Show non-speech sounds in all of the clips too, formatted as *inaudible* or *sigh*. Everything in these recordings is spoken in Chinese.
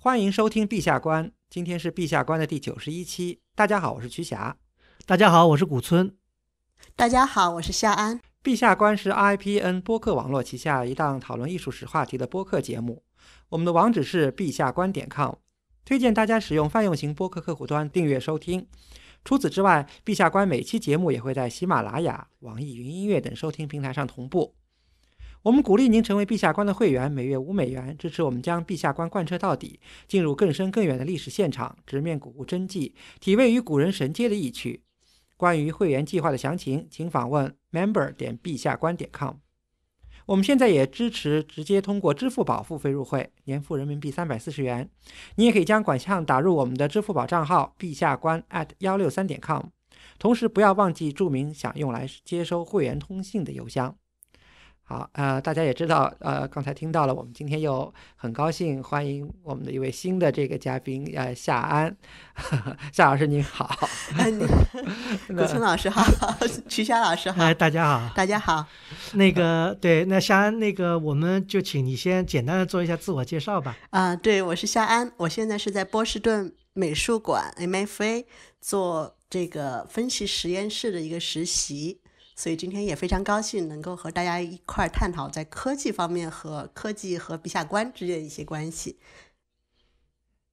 欢迎收听《陛下观》，今天是《陛下观》的第九十一期。大家好，我是瞿霞；大家好，我是古村；大家好，我是夏安。《陛下观》是 IPN 播客网络旗下一档讨论艺术史话题的播客节目。我们的网址是陛下观点 .com，推荐大家使用泛用型播客客户端订阅收听。除此之外，《陛下观》每期节目也会在喜马拉雅、网易云音乐等收听平台上同步。我们鼓励您成为陛下观的会员，每月五美元，支持我们将陛下观贯彻到底，进入更深更远的历史现场，直面古物真迹，体味与古人神接的意趣。关于会员计划的详情，请访问 member. 点陛下观点 com。我们现在也支持直接通过支付宝付费入会，年付人民币三百四十元。你也可以将款项打入我们的支付宝账号：陛下观幺六三点 com。同时，不要忘记注明想用来接收会员通信的邮箱。好，呃，大家也知道，呃，刚才听到了，我们今天又很高兴欢迎我们的一位新的这个嘉宾，呃，夏安，*laughs* 夏老师，您好，*laughs* 谷村老师好，曲霞老师好，哎，大家好，大家好，那个，对，那夏安，那个，我们就请你先简单的做一下自我介绍吧。啊，对，我是夏安，我现在是在波士顿美术馆 MFA 做这个分析实验室的一个实习。所以今天也非常高兴能够和大家一块儿探讨在科技方面和科技和陛下观之间一些关系。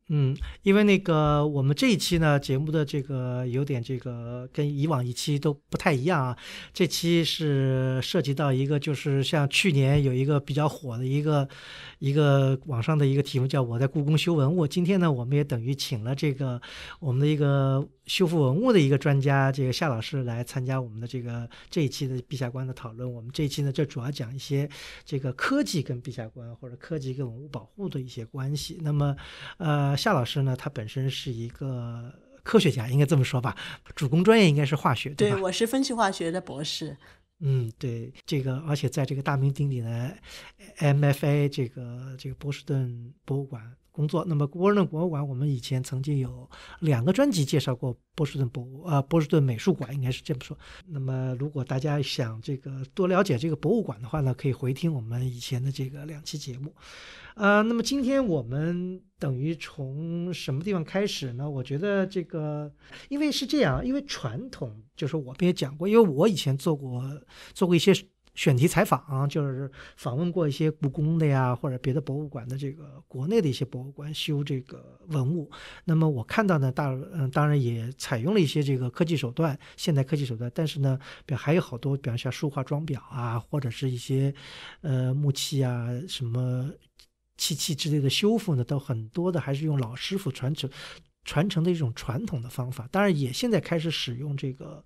嗯，因为那个我们这一期呢节目的这个有点这个跟以往一期都不太一样啊，这期是涉及到一个就是像去年有一个比较火的一个一个网上的一个题目叫我在故宫修文物。今天呢我们也等于请了这个我们的一个。修复文物的一个专家，这个夏老师来参加我们的这个这一期的“陛下观的讨论。我们这一期呢，就主要讲一些这个科技跟陛下观或者科技跟文物保护的一些关系。那么，呃，夏老师呢，他本身是一个科学家，应该这么说吧？主攻专业应该是化学。对，我是分析化学的博士。嗯，对，这个而且在这个大名鼎鼎的 MFA 这个这个波士顿博物馆。工作，那么波士顿博物馆，我们以前曾经有两个专辑介绍过波士顿博，物，呃，波士顿美术馆，应该是这么说。那么如果大家想这个多了解这个博物馆的话呢，可以回听我们以前的这个两期节目，啊，那么今天我们等于从什么地方开始呢？我觉得这个，因为是这样，因为传统就是我们也讲过，因为我以前做过做过一些。选题采访就是访问过一些故宫的呀，或者别的博物馆的这个国内的一些博物馆修这个文物。那么我看到呢，大嗯，当然也采用了一些这个科技手段，现代科技手段。但是呢，比还有好多，比方像书画装裱啊，或者是一些呃木器啊、什么漆器之类的修复呢，都很多的还是用老师傅传承传承的一种传统的方法。当然也现在开始使用这个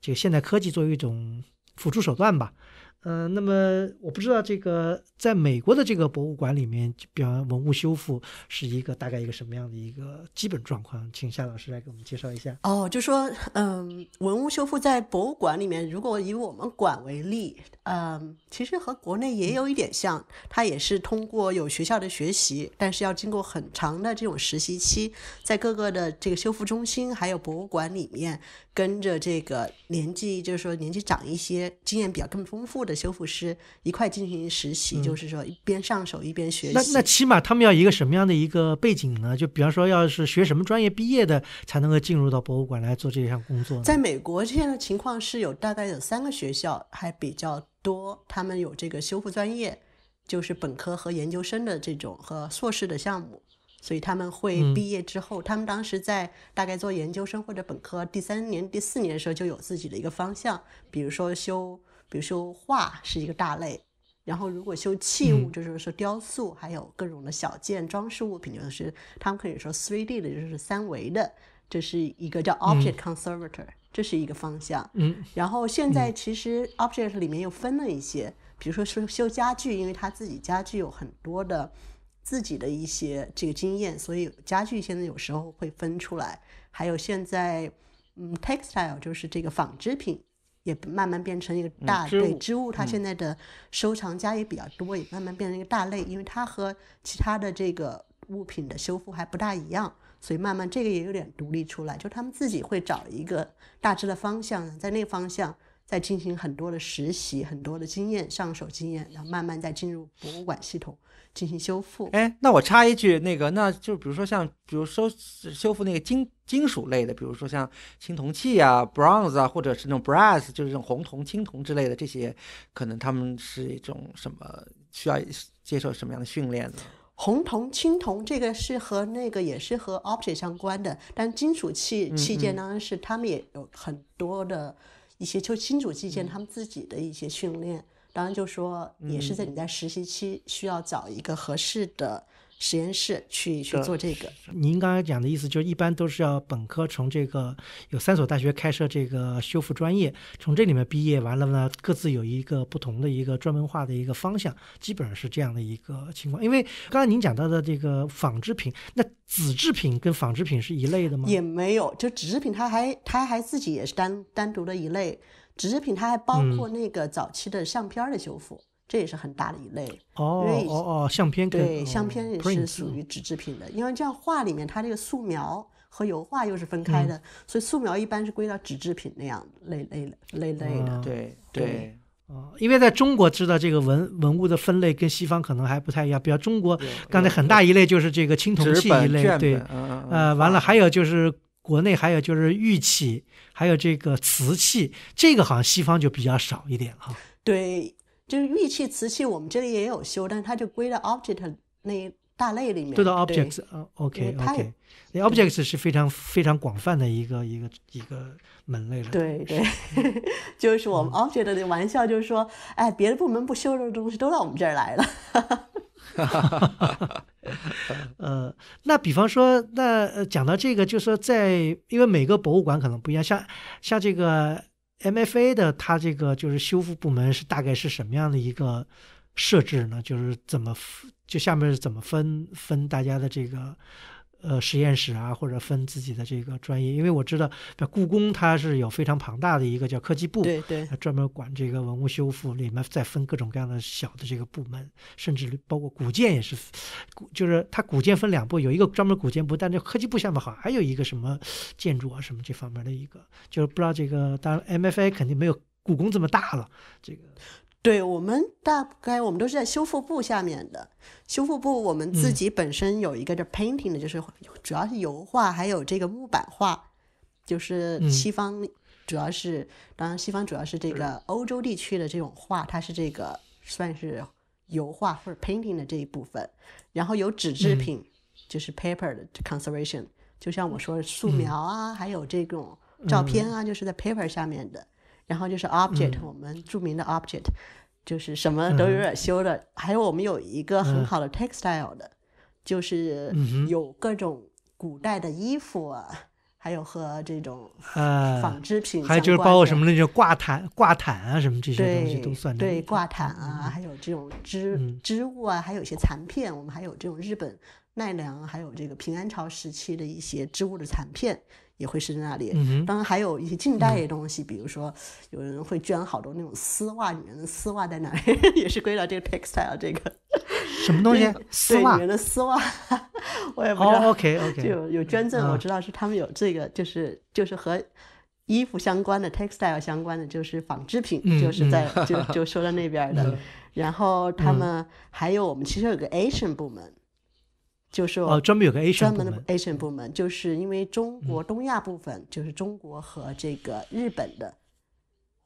这个现代科技作为一种辅助手段吧。嗯，那么我不知道这个在美国的这个博物馆里面，比方文物修复是一个大概一个什么样的一个基本状况，请夏老师来给我们介绍一下。哦，就说嗯，文物修复在博物馆里面，如果以我们馆为例，嗯，其实和国内也有一点像，它也是通过有学校的学习，但是要经过很长的这种实习期，在各个的这个修复中心还有博物馆里面。跟着这个年纪，就是说年纪长一些、经验比较更丰富的修复师一块进行实习，就是说一边上手一边学习。那那起码他们要一个什么样的一个背景呢？就比方说，要是学什么专业毕业的，才能够进入到博物馆来做这项工作？在美国，现在情况是有大概有三个学校还比较多，他们有这个修复专业，就是本科和研究生的这种和硕士的项目。所以他们会毕业之后，他们当时在大概做研究生或者本科第三年、第四年的时候，就有自己的一个方向，比如说修，比如说画是一个大类，然后如果修器物，就是说雕塑，还有各种的小件装饰物品，就是他们可以说 three d 的就是三维的，这是一个叫 Object Conservator，这是一个方向。嗯。然后现在其实 Object 里面又分了一些，比如说修家具，因为他自己家具有很多的。自己的一些这个经验，所以家具现在有时候会分出来，还有现在，嗯，textile 就是这个纺织品，也慢慢变成一个大类，织物。它现在的收藏家也比较多，也慢慢变成一个大类，因为它和其他的这个物品的修复还不大一样，所以慢慢这个也有点独立出来，就他们自己会找一个大致的方向，在那个方向再进行很多的实习，很多的经验上手经验，然后慢慢再进入博物馆系统。进行修复。哎，那我插一句，那个，那就比如说像，比如说修复那个金金属类的，比如说像青铜器啊、bronze 啊，或者是那种 brass，就是这种红铜、青铜之类的这些，可能他们是一种什么需要接受什么样的训练呢？红铜、青铜这个是和那个也是和 o p t i c t 相关的，但金属器器件当然是他们也有很多的一些，就金属器件他们自己的一些训练。当然就说，也是在你在实习期，需要找一个合适的实验室去去做这个。您刚才讲的意思，就是一般都是要本科从这个有三所大学开设这个修复专业，从这里面毕业完了呢，各自有一个不同的一个专门化的一个方向，基本上是这样的一个情况。因为刚才您讲到的这个纺织品，那纸制品跟纺织品是一类的吗？也没有，就纸制品它还它还自己也是单单独的一类。纸制品，它还包括那个早期的相片的修复，这也是很大的一类。哦哦哦，相片对，相片也是属于纸制品的。因为这样画里面，它这个素描和油画又是分开的，所以素描一般是归到纸制品那样类类类类的。对对，哦，因为在中国知道这个文文物的分类跟西方可能还不太一样，比如中国刚才很大一类就是这个青铜器一类，对，呃，完了还有就是国内还有就是玉器。还有这个瓷器，这个好像西方就比较少一点哈。对，就是玉器、瓷器，我们这里也有修，但是它就归到 object 那大类里面。对到 objects，OK OK，那 objects 是非常非常广泛的一个一个一个门类了。对对，*laughs* 就是我们 o b j e c t 的玩笑，就是说，哎，别的部门不修的东西都到我们这儿来了。哈，*laughs* 呃，那比方说，那讲到这个，就说在，因为每个博物馆可能不一样，像像这个 MFA 的，它这个就是修复部门是大概是什么样的一个设置呢？就是怎么，就下面是怎么分分大家的这个。呃，实验室啊，或者分自己的这个专业，因为我知道故宫它是有非常庞大的一个叫科技部，对对，专门管这个文物修复，里面再分各种各样的小的这个部门，甚至包括古建也是，古就是它古建分两部，有一个专门古建部，但这科技部下面好像还有一个什么建筑啊什么这方面的一个，就是不知道这个当然 MFA 肯定没有故宫这么大了，这个。对我们大概我们都是在修复部下面的修复部，我们自己本身有一个叫 painting 的，就是主要是油画，还有这个木板画，就是西方，主要是当然西方主要是这个欧洲地区的这种画，它是这个算是油画或者 painting 的这一部分。然后有纸制品，就是 paper 的 conservation，就像我说的素描啊，还有这种照片啊，就是在 paper 下面的。然后就是 object，我们著名的 object，就是什么都有点修的。还有我们有一个很好的 textile 的，就是有各种古代的衣服啊，还有和这种呃纺织品。还有就是包括什么那种挂毯、挂毯啊什么这些东西都算。对挂毯啊，还有这种织织物啊，还有一些残片。我们还有这种日本奈良，还有这个平安朝时期的一些织物的残片。也会是在那里，当然还有一些近代的东西，比如说有人会捐好多那种丝袜里面的丝袜，在那里也是归到这个 textile 这个什么东西丝袜里面的丝袜，*laughs* 我也不知道。OK OK，就有捐赠，我知道是他们有这个，就是就是和衣服相关的 textile 相关的，就是纺织品，就是在就就说到那边的，*laughs* 然后他们还有我们其实有个 Asian 部门。就是哦，专门有个专门的 Asian 部门，就是因为中国东亚部分，就是中国和这个日本的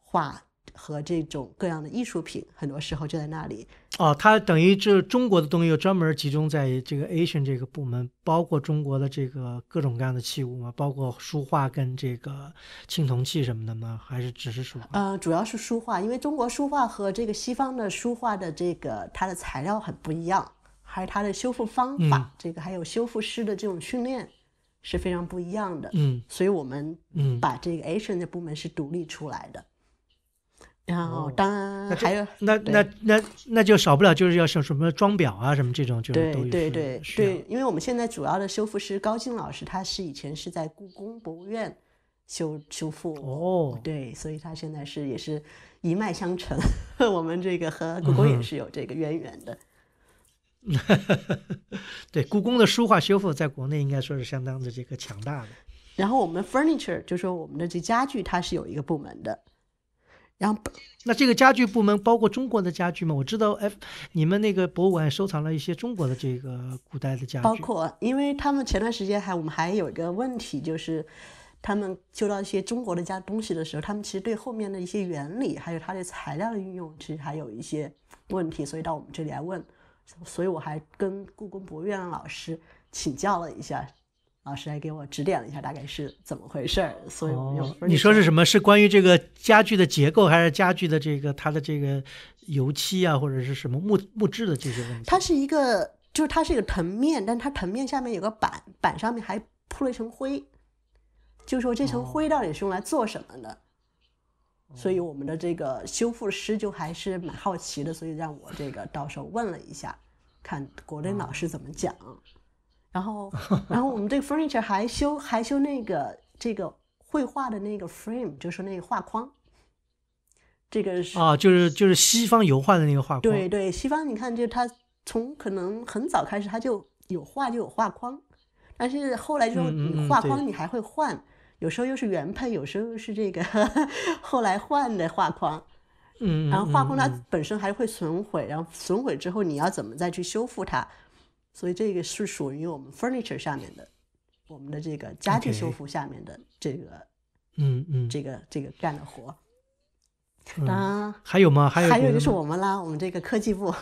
画和这种各样的艺术品，很多时候就在那里。哦，它等于这中国的东西专门集中在这个 Asian 这个部门，包括中国的这个各种各样的器物吗？包括书画跟这个青铜器什么的吗？还是只是书画？呃，主要是书画，因为中国书画和这个西方的书画的这个它的材料很不一样。还有它的修复方法，这个还有修复师的这种训练是非常不一样的。嗯，所以我们把这个 Asian 的部门是独立出来的。然后当然还有那那那那就少不了就是要像什么装裱啊什么这种，就是对对对对，因为我们现在主要的修复师高静老师，他是以前是在故宫博物院修修复。哦，对，所以他现在是也是一脉相承，*laughs* 我们这个和故宫也是有这个渊源的。*laughs* 对，故宫的书画修复在国内应该说是相当的这个强大的。然后我们 furniture 就说我们的这家具它是有一个部门的。然后那这个家具部门包括中国的家具吗？我知道，哎，你们那个博物馆收藏了一些中国的这个古代的家具。包括，因为他们前段时间还我们还有一个问题，就是他们修到一些中国的家东西的时候，他们其实对后面的一些原理，还有它的材料的运用，其实还有一些问题，所以到我们这里来问。所以，我还跟故宫博物院的老师请教了一下，老师还给我指点了一下，大概是怎么回事儿。所以，你说是什么？是关于这个家具的结构，还是家具的这个它的这个油漆啊，或者是什么木木质的这些问题？它是一个，就是它是一个藤面，但它藤面下面有个板，板上面还铺了一层灰，就说这层灰到底是用来做什么的？所以我们的这个修复师就还是蛮好奇的，所以让我这个到时候问了一下，看国内老师怎么讲。然后，*laughs* 然后我们这个 furniture 还修还修那个这个绘画的那个 frame，就是那个画框。这个是啊，就是就是西方油画的那个画框。对对，西方你看，就他从可能很早开始，他就有画就有画框，但是后来就画框你还会换。有时候又是原配，有时候是这个 *laughs* 后来换的画框，嗯，然后画框它本身还会损毁，然后损毁之后你要怎么再去修复它？所以这个是属于我们 furniture 上面的，我们的这个家具修复下面的这个，嗯嗯，这个这个干的活。啊，还有吗？还有还有就是我们啦，我们这个科技部，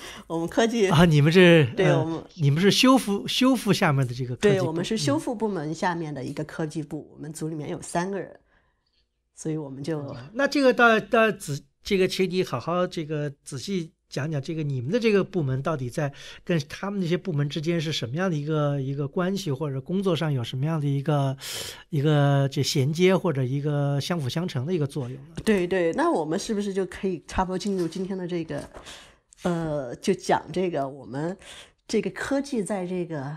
*laughs* 我们科技啊，你们是？对我们，你们是修复修复下面的这个科技。对我们是修复部门下面的一个科技部，我们组里面有三个人，所以我们就那这个到到仔这个，请你好好这个仔细。讲讲这个你们的这个部门到底在跟他们那些部门之间是什么样的一个一个关系，或者工作上有什么样的一个一个这衔接或者一个相辅相成的一个作用呢？对对，那我们是不是就可以差不多进入今天的这个，呃，就讲这个我们这个科技在这个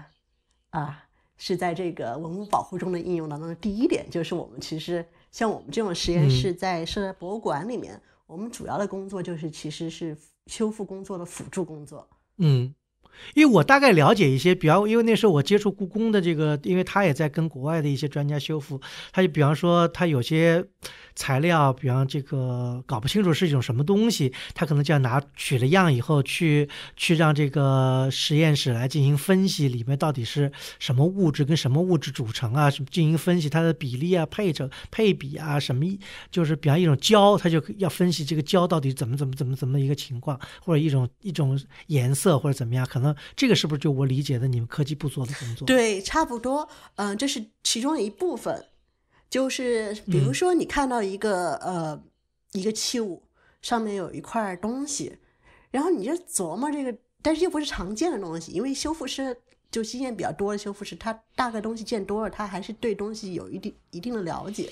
啊是在这个文物保护中的应用当中的第一点，就是我们其实像我们这种实验室在设在博物馆里面，我们主要的工作就是其实是。修复工作的辅助工作，嗯，因为我大概了解一些，比方，因为那时候我接触故宫的这个，因为他也在跟国外的一些专家修复，他就比方说他有些。材料，比方这个搞不清楚是一种什么东西，他可能就要拿取了样以后去去让这个实验室来进行分析，里面到底是什么物质跟什么物质组成啊？什么进行分析它的比例啊、配成配比啊？什么就是比方一种胶，它就要分析这个胶到底怎么怎么怎么怎么一个情况，或者一种一种颜色或者怎么样？可能这个是不是就我理解的你们科技部做的工作？对，差不多，嗯，这是其中一部分。就是，比如说你看到一个呃一个器物上面有一块东西，然后你就琢磨这个，但是又不是常见的东西，因为修复师就经验比较多的修复师，他大概东西见多了，他还是对东西有一定一定的了解，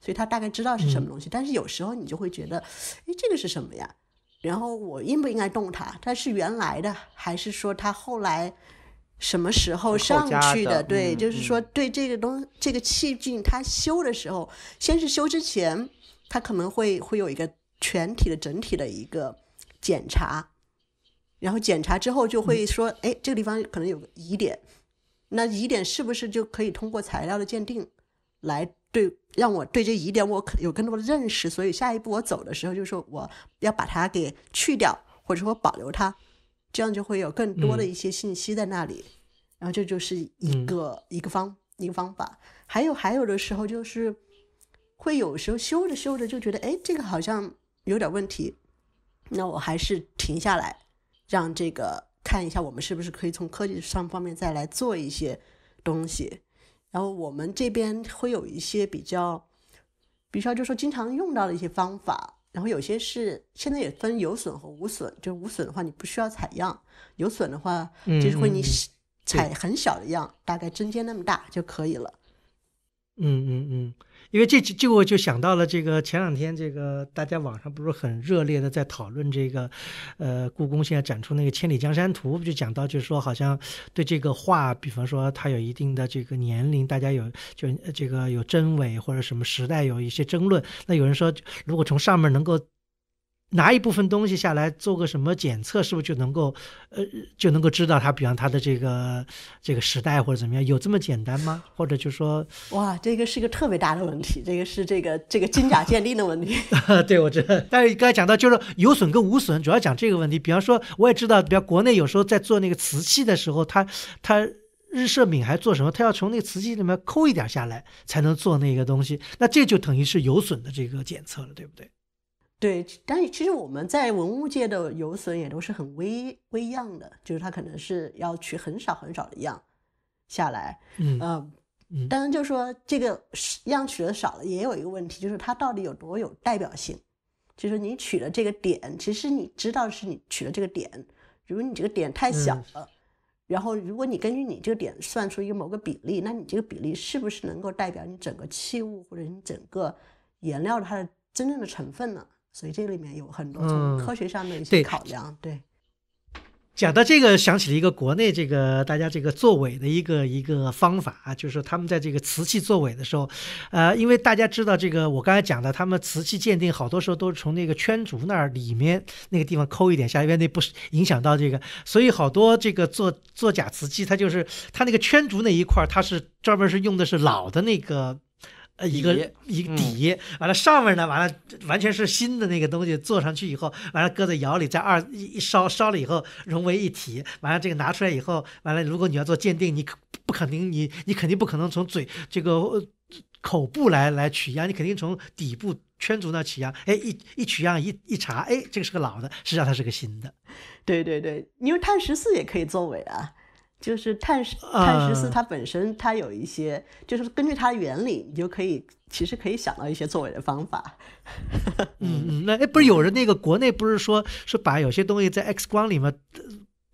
所以他大概知道是什么东西。但是有时候你就会觉得，哎，这个是什么呀？然后我应不应该动它？它是原来的还是说它后来？什么时候上去的？对，就是说，对这个东这个器具，它修的时候，先是修之前，它可能会会有一个全体的整体的一个检查，然后检查之后就会说，哎，这个地方可能有个疑点，那疑点是不是就可以通过材料的鉴定来对让我对这疑点我可有更多的认识，所以下一步我走的时候就说我要把它给去掉，或者说保留它。这样就会有更多的一些信息在那里，然后这就是一个一个方一个方法。还有还有的时候就是，会有时候修着修着就觉得，哎，这个好像有点问题，那我还是停下来，让这个看一下我们是不是可以从科技上方面再来做一些东西。然后我们这边会有一些比较，比如说就说经常用到的一些方法。然后有些是现在也分有损和无损，就无损的话你不需要采样，有损的话就是会你采很小的样，大概针尖那么大就可以了。嗯嗯嗯。因为这这我就想到了这个前两天这个大家网上不是很热烈的在讨论这个，呃，故宫现在展出那个《千里江山图》，不就讲到就是说好像对这个画，比方说它有一定的这个年龄，大家有就这个有真伪或者什么时代有一些争论。那有人说，如果从上面能够。拿一部分东西下来做个什么检测，是不是就能够，呃，就能够知道它，比方它的这个这个时代或者怎么样，有这么简单吗？或者就说，哇，这个是一个特别大的问题，这个是这个这个金甲鉴定的问题。*laughs* 对，我知。但是刚才讲到就是有损跟无损，主要讲这个问题。比方说，我也知道，比方国内有时候在做那个瓷器的时候，它它日射敏还做什么？它要从那个瓷器里面抠一点下来才能做那个东西，那这就等于是有损的这个检测了，对不对？对，但其实我们在文物界的有损也都是很微微样的，就是它可能是要取很少很少的样下来，嗯，但是就说这个样取的少了，也有一个问题，就是它到底有多有代表性？就是你取的这个点，其实你知道是你取的这个点，如果你这个点太小了，然后如果你根据你这个点算出一个某个比例，那你这个比例是不是能够代表你整个器物或者你整个颜料它的真正的成分呢？所以这里面有很多从科学上的一些考量。对，讲到这个，想起了一个国内这个大家这个作伪的一个一个方法啊，就是他们在这个瓷器作伪的时候，呃，因为大家知道这个我刚才讲的，他们瓷器鉴定好多时候都是从那个圈足那儿里面那个地方抠一点，下边那不影响到这个，所以好多这个做做假瓷器，它就是它那个圈足那一块，它是专门是用的是老的那个。呃，一个一个底，完了上面呢，完了完全是新的那个东西做上去以后，完了搁在窑里，在二一一烧烧了以后，融为一体。完了这个拿出来以后，完了如果你要做鉴定，你不可能，你你肯定不可能从嘴这个口部来来取样，你肯定从底部圈足那取样。哎，一一取样一一查，哎，这个是个老的，实际上它是个新的。对对对，因为碳十四也可以作伪啊。就是碳十碳十四，它本身它有一些，就是根据它的原理，你就可以其实可以想到一些作为的方法。*laughs* 嗯嗯，那哎，不是有人那个国内不是说是把有些东西在 X 光里吗？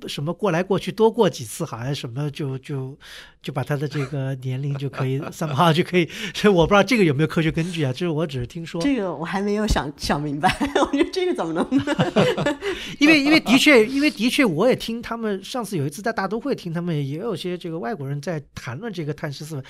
什么过来过去多过几次，好像什么就就就把他的这个年龄就可以三 *laughs* 八就可以，所 *laughs* 以我不知道这个有没有科学根据啊，就是我只是听说。这个我还没有想想明白，*laughs* 我觉得这个怎么能？因为因为的确，因为的确，我也听他们上次有一次在大都会听他们也有些这个外国人在谈论这个碳十四，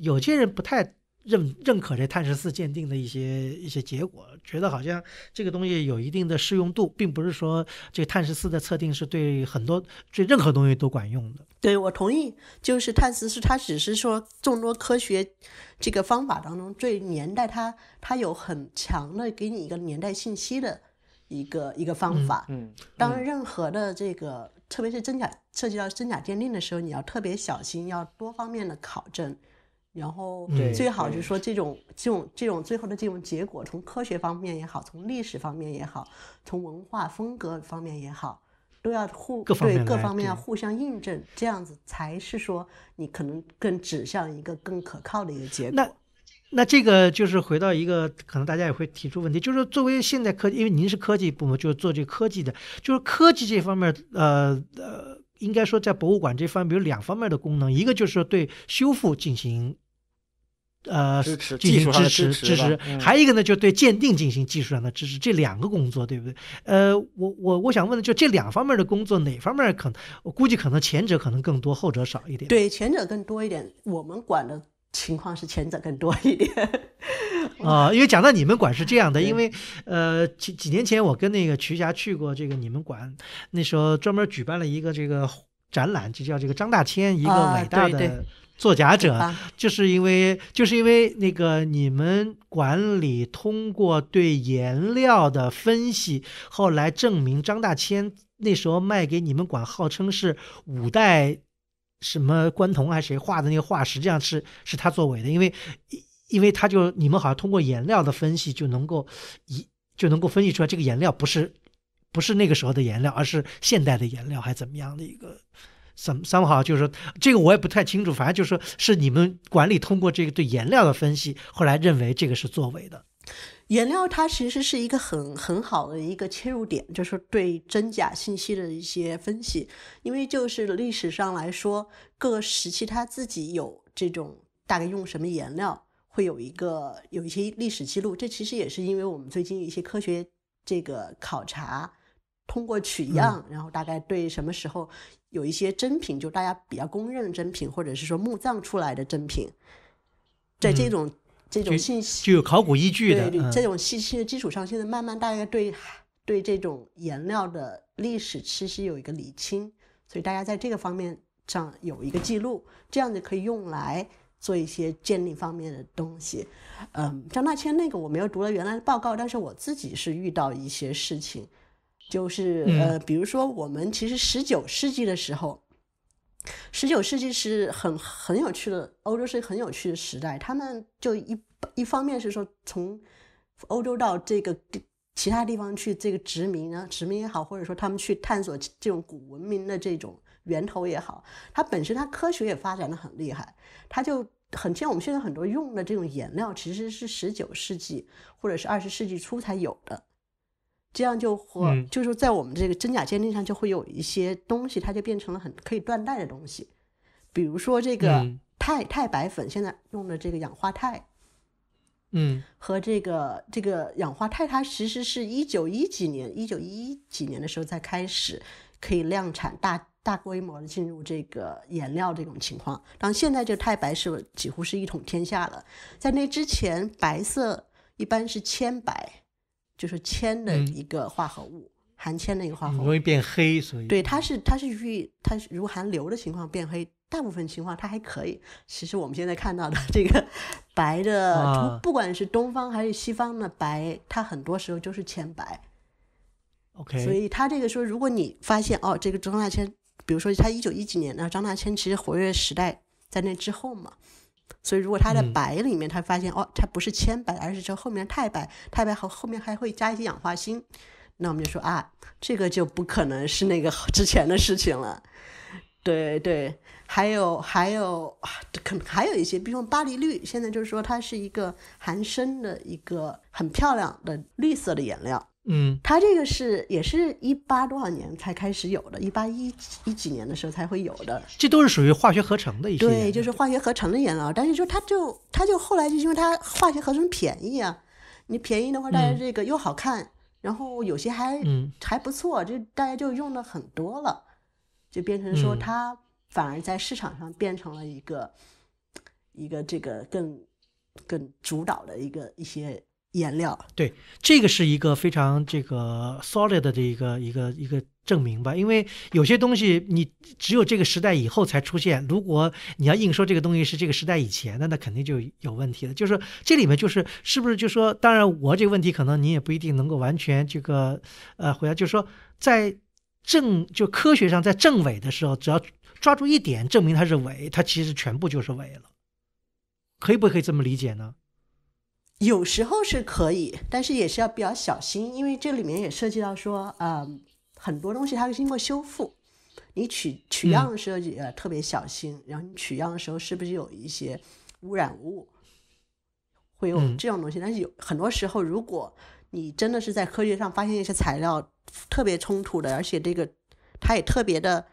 有些人不太。认认可这碳十四鉴定的一些一些结果，觉得好像这个东西有一定的适用度，并不是说这个碳十四的测定是对很多对任何东西都管用的。对，我同意，就是碳十四它只是说众多科学这个方法当中最年代它它有很强的给你一个年代信息的一个一个方法。嗯。当任何的这个特别是真假涉及到真假鉴定的时候，你要特别小心，要多方面的考证。然后最好就是说这种这种这种最后的这种结果，从科学方面也好，从历史方面也好，从文化风格方面也好，都要互对各方面要互相印证，这样子才是说你可能更指向一个更可靠的一个结果。那那这个就是回到一个可能大家也会提出问题，就是作为现代科技，因为您是科技部门，就是做这科技的，就是科技这方面，呃呃，应该说在博物馆这方，比如两方面的功能，一个就是对修复进行。呃，支持技术上的支持，支持。还一个呢，就对鉴定进行技术上的支持，这两个工作，对不对？呃，我我我想问的，就这两方面的工作，哪方面可能？我估计可能前者可能更多，后者少一点。对，前者更多一点。我们管的情况是前者更多一点。*laughs* 啊，因为讲到你们管是这样的，因为呃几几年前我跟那个瞿霞去过这个你们管，那时候专门举办了一个这个展览，就叫这个张大千，一个伟大的。作假者就是因为就是因为那个你们管理通过对颜料的分析，后来证明张大千那时候卖给你们管号称是五代什么关同还是谁画的那个画，实际上是是他作伪的，因为因为他就你们好像通过颜料的分析就能够一就能够分析出来这个颜料不是不是那个时候的颜料，而是现代的颜料还是怎么样的一个。三三五好，就是说这个我也不太清楚，反正就是是你们管理通过这个对颜料的分析，后来认为这个是作为的。颜料它其实是一个很很好的一个切入点，就是对真假信息的一些分析。因为就是历史上来说，各个时期它自己有这种大概用什么颜料，会有一个有一些历史记录。这其实也是因为我们最近一些科学这个考察。通过取样，然后大概对什么时候有一些真品，就大家比较公认的真品，或者是说墓葬出来的真品，在这种这种信息就有考古依据的。这种信息的基础上，现在慢慢大家对对这种颜料的历史其实有一个理清，所以大家在这个方面上有一个记录，这样子可以用来做一些鉴定方面的东西。嗯，张大千那个我没有读了原来的报告，但是我自己是遇到一些事情。就是呃，比如说我们其实十九世纪的时候，十九世纪是很很有趣的，欧洲是很有趣的时代。他们就一一方面是说从欧洲到这个其他地方去，这个殖民啊，殖民也好，或者说他们去探索这种古文明的这种源头也好，它本身它科学也发展的很厉害，它就很像我们现在很多用的这种颜料，其实是十九世纪或者是二十世纪初才有的。这样就和就是在我们这个真假鉴定上就会有一些东西，它就变成了很可以断代的东西。比如说这个钛钛白粉，现在用的这个氧化钛，嗯，和这个这个氧化钛，它其实是一九一几年、一九一一几年的时候才开始可以量产、大大规模的进入这个颜料这种情况。然后现在这钛白是几乎是一统天下了。在那之前，白色一般是铅白。就是铅的一个化合物，含铅的一个化合物容易变黑，所以对它是它是遇它是如含硫的情况变黑，大部分情况它还可以。其实我们现在看到的这个 *laughs* 白的，不管是东方还是西方的白，它很多时候就是铅白。OK，所以它这个说，如果你发现哦，这个张大千，比如说他一九一几年那张大千，其实活跃时代在那之后嘛。所以，如果它在白里面，他发现哦，它不是铅白，而是这后面钛白，钛白和后面还会加一些氧化锌，那我们就说啊，这个就不可能是那个之前的事情了。对对，还有还有，可能还有一些，比如巴黎绿，现在就是说它是一个含砷的一个很漂亮的绿色的颜料。嗯，它这个是也是一八多少年才开始有的，一八一一几年的时候才会有的。这都是属于化学合成的一些，对，就是化学合成的颜料，但是就它就它就后来就因为它化学合成便宜啊，你便宜的话，大家这个又好看，然后有些还还不错，就大家就用了很多了，就变成说它反而在市场上变成了一个一个这个更更主导的一个一些。颜料对这个是一个非常这个 solid 的这一个一个一个证明吧，因为有些东西你只有这个时代以后才出现，如果你要硬说这个东西是这个时代以前的，那肯定就有问题了。就是这里面就是是不是就说，当然我这个问题可能你也不一定能够完全这个呃回答，就是说在证就科学上在证伪的时候，只要抓住一点证明它是伪，它其实全部就是伪了，可以不可以这么理解呢？有时候是可以，但是也是要比较小心，因为这里面也涉及到说，呃，很多东西它是经过修复，你取取样的时候也特别小心。然后你取样的时候是不是有一些污染物，会有这种东西？但是有很多时候，如果你真的是在科学上发现一些材料特别冲突的，而且这个它也特别的。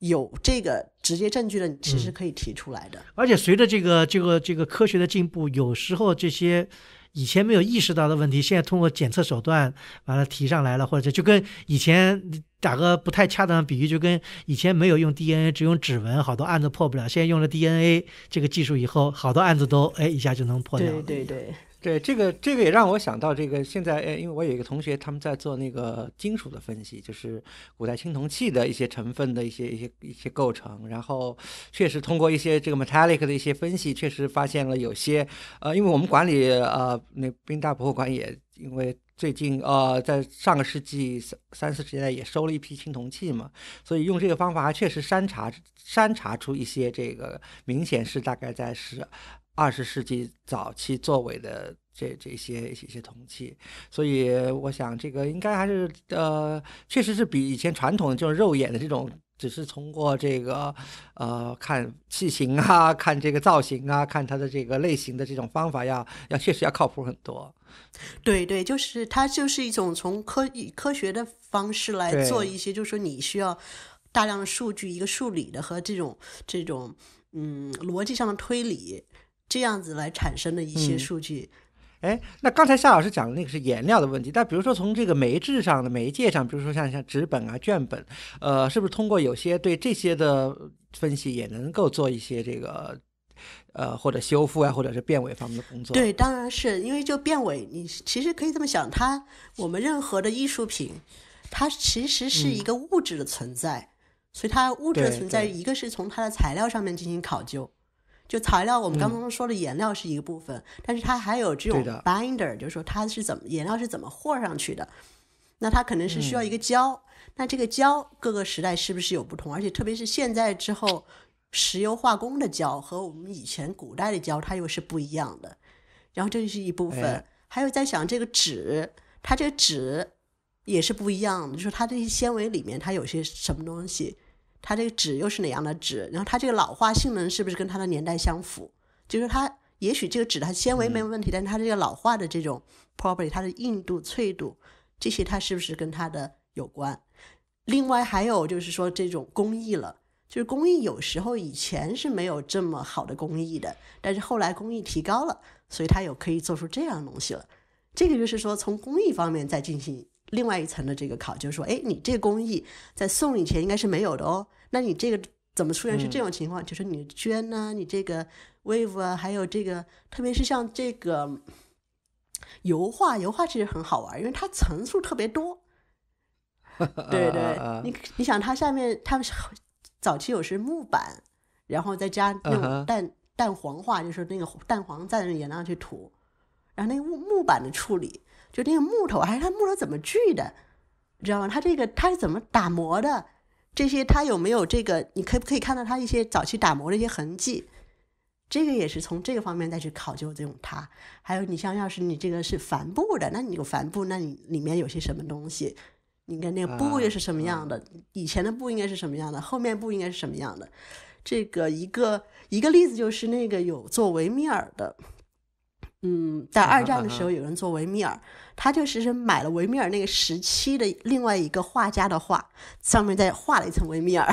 有这个直接证据的，其实可以提出来的。而且随着这个这个这个科学的进步，有时候这些以前没有意识到的问题，现在通过检测手段把它提上来了，或者就跟以前打个不太恰当的比喻，就跟以前没有用 DNA 只用指纹，好多案子破不了，现在用了 DNA 这个技术以后，好多案子都哎一下就能破掉。对对对。对这个，这个也让我想到这个现在，诶，因为我有一个同学，他们在做那个金属的分析，就是古代青铜器的一些成分的一些一些一些构成。然后确实通过一些这个 metallic 的一些分析，确实发现了有些，呃，因为我们管理呃那宾大博物馆也因为最近呃在上个世纪三三四十年代也收了一批青铜器嘛，所以用这个方法确实筛查筛查出一些这个明显是大概在十。二十世纪早期作为的这这些一些铜器，所以我想这个应该还是呃，确实是比以前传统的这种肉眼的这种，只是通过这个呃看器型啊，看这个造型啊，看它的这个类型的这种方法要要确实要靠谱很多。对对，就是它就是一种从科科学的方式来做一些，就是说你需要大量的数据，一个数理的和这种这种嗯逻辑上的推理。这样子来产生的一些数据，哎，那刚才夏老师讲的那个是颜料的问题，但比如说从这个媒质上的媒介上，比如说像像纸本啊、卷本，呃，是不是通过有些对这些的分析，也能够做一些这个呃或者修复啊，或者是变伪方面的工作？对，当然是因为就变伪，你其实可以这么想，它我们任何的艺术品，它其实是一个物质的存在，所以它物质的存在一个是从它的材料上面进行考究。就材料，我们刚刚说的颜料是一个部分，但是它还有这种 binder，就是说它是怎么颜料是怎么和上去的，那它可能是需要一个胶，那这个胶各个时代是不是有不同？而且特别是现在之后，石油化工的胶和我们以前古代的胶它又是不一样的。然后这是一部分，还有在想这个纸，它这个纸也是不一样的，就是它这些纤维里面它有些什么东西。它这个纸又是哪样的纸？然后它这个老化性能是不是跟它的年代相符？就是它也许这个纸它纤维没有问题，但是它这个老化的这种 property，它的硬度、脆度这些，它是不是跟它的有关？另外还有就是说这种工艺了，就是工艺有时候以前是没有这么好的工艺的，但是后来工艺提高了，所以它有可以做出这样的东西了。这个就是说从工艺方面再进行另外一层的这个考，就是说，哎，你这工艺在宋以前应该是没有的哦。那你这个怎么出现是这种情况？就是你绢呢，你这个 wave 啊，还有这个，特别是像这个油画，油画其实很好玩，因为它层数特别多。*laughs* 对对，你你想它下面它早期有时木板，然后再加那种蛋蛋黄画，就是那个蛋黄在那颜料去涂，然后那个木木板的处理，就那个木头，还有它木头怎么锯的，知道吗？它这个它是怎么打磨的？这些它有没有这个？你可不可以看到它一些早期打磨的一些痕迹？这个也是从这个方面再去考究这种它。还有你像，要是你这个是帆布的，那你有帆布，那你里面有些什么东西？你看那个布又是什么样的？以前的布应该是什么样的？后面布应该是什么样的？这个一个一个例子就是那个有做维米尔的，嗯，在二战的时候有人做维米尔。他就是买了维米尔那个时期的另外一个画家的画，上面再画了一层维米尔。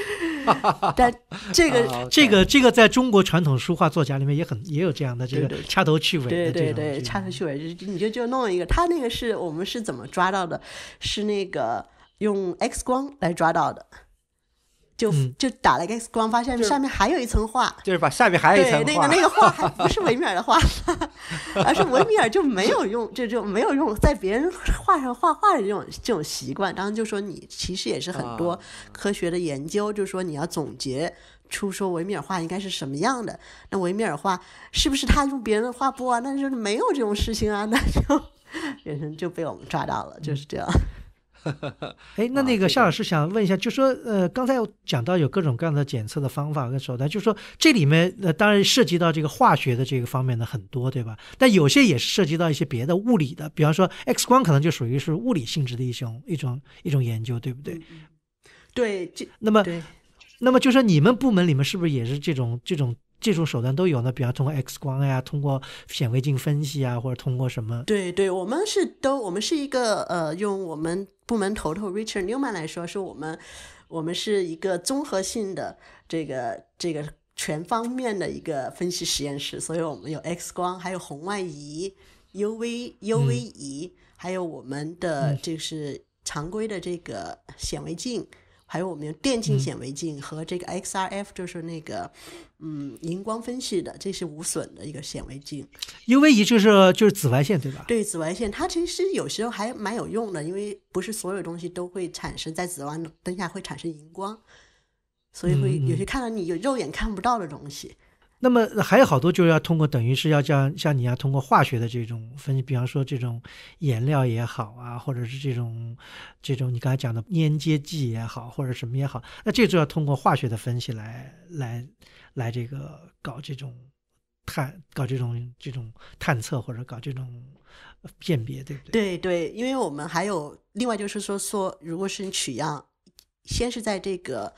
*laughs* 但这个这个这个在中国传统书画作家里面也很也有这样的这个掐头去尾的对对，掐头去尾，你就就弄一个。他那个是我们是怎么抓到的？是那个用 X 光来抓到的。就就打了一个光，发现下面还有一层画，就是把下面还有一层那个那个画还不是维米尔的画，*laughs* 而是维米尔就没有用，就就没有用在别人画上画画的这种这种习惯。当时就说你其实也是很多科学的研究，就说你要总结出说维米尔画应该是什么样的。那维米尔画是不是他用别人的画布啊？那是没有这种事情啊，那就，人生就被我们抓到了，就是这样。*laughs* 哎，那那个夏老师想问一下，就说呃，刚才讲到有各种各样的检测的方法跟手段，就说这里面呃，当然涉及到这个化学的这个方面的很多，对吧？但有些也是涉及到一些别的物理的，比方说 X 光可能就属于是物理性质的一种一种一种研究，对不对？对，这那么那么就说你们部门里面是不是也是这种这种？这种手段都有呢，比方通过 X 光呀，通过显微镜分析啊，或者通过什么？对对，我们是都，我们是一个呃，用我们部门头头 Richard Newman 来说，是我们我们是一个综合性的这个这个全方面的一个分析实验室，所以我们有 X 光，还有红外仪、UV UV 仪，还有我们的就是常规的这个显微镜。还有我们用电镜显微镜和这个 XRF，就是那个，嗯，荧光分析的，这是无损的一个显微镜。UV 仪就是就是紫外线，对吧？对紫外线，它其实有时候还蛮有用的，因为不是所有东西都会产生在紫外灯下会产生荧光，所以会有些看到你有肉眼看不到的东西。那么还有好多就是要通过等于是要像像你要通过化学的这种分析，比方说这种颜料也好啊，或者是这种这种你刚才讲的粘接剂也好，或者什么也好，那这就要通过化学的分析来来来这个搞这种探搞这种这种探测或者搞这种鉴别，对不对？对对，因为我们还有另外就是说说，如果是取样，先是在这个。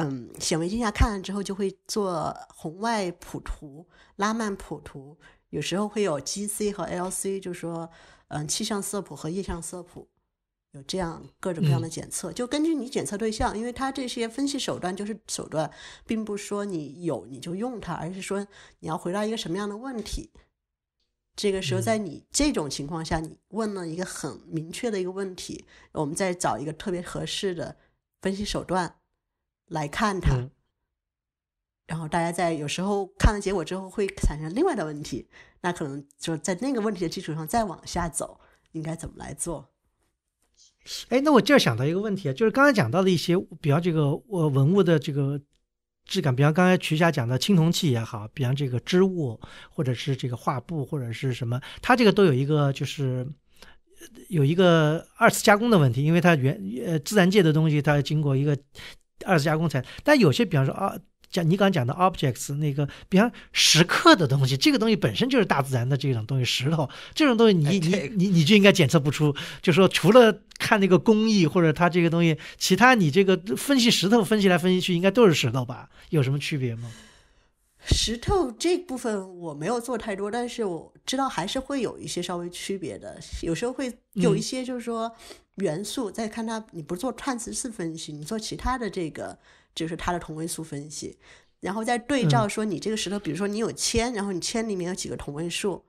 嗯，显微镜下看了之后，就会做红外谱图、拉曼谱图，有时候会有 GC 和 LC，就是说，嗯，气象色谱和液相色谱，有这样各种各样的检测。就根据你检测对象，因为它这些分析手段就是手段，并不是说你有你就用它，而是说你要回答一个什么样的问题。这个时候，在你这种情况下，你问了一个很明确的一个问题，我们再找一个特别合适的分析手段。来看它，然后大家在有时候看了结果之后会产生另外的问题，那可能就在那个问题的基础上再往下走，应该怎么来做？哎，那我这儿想到一个问题啊，就是刚才讲到的一些，比方这个呃文物的这个质感，比方刚才徐霞讲的青铜器也好，比方这个织物或者是这个画布或者是什么，它这个都有一个就是有一个二次加工的问题，因为它原呃自然界的东西，它经过一个。二次加工材，但有些，比方说啊，讲你刚讲的 objects 那个，比方石刻的东西，这个东西本身就是大自然的这种东西，石头这种东西，你你你你就应该检测不出，就说除了看那个工艺或者它这个东西，其他你这个分析石头分析来分析去，应该都是石头吧？有什么区别吗？石头这部分我没有做太多，但是我知道还是会有一些稍微区别的。有时候会有一些，就是说元素，再看它，你不做串词式分析，你做其他的这个，就是它的同位素分析，然后再对照说，你这个石头，比如说你有铅，然后你铅里面有几个同位素，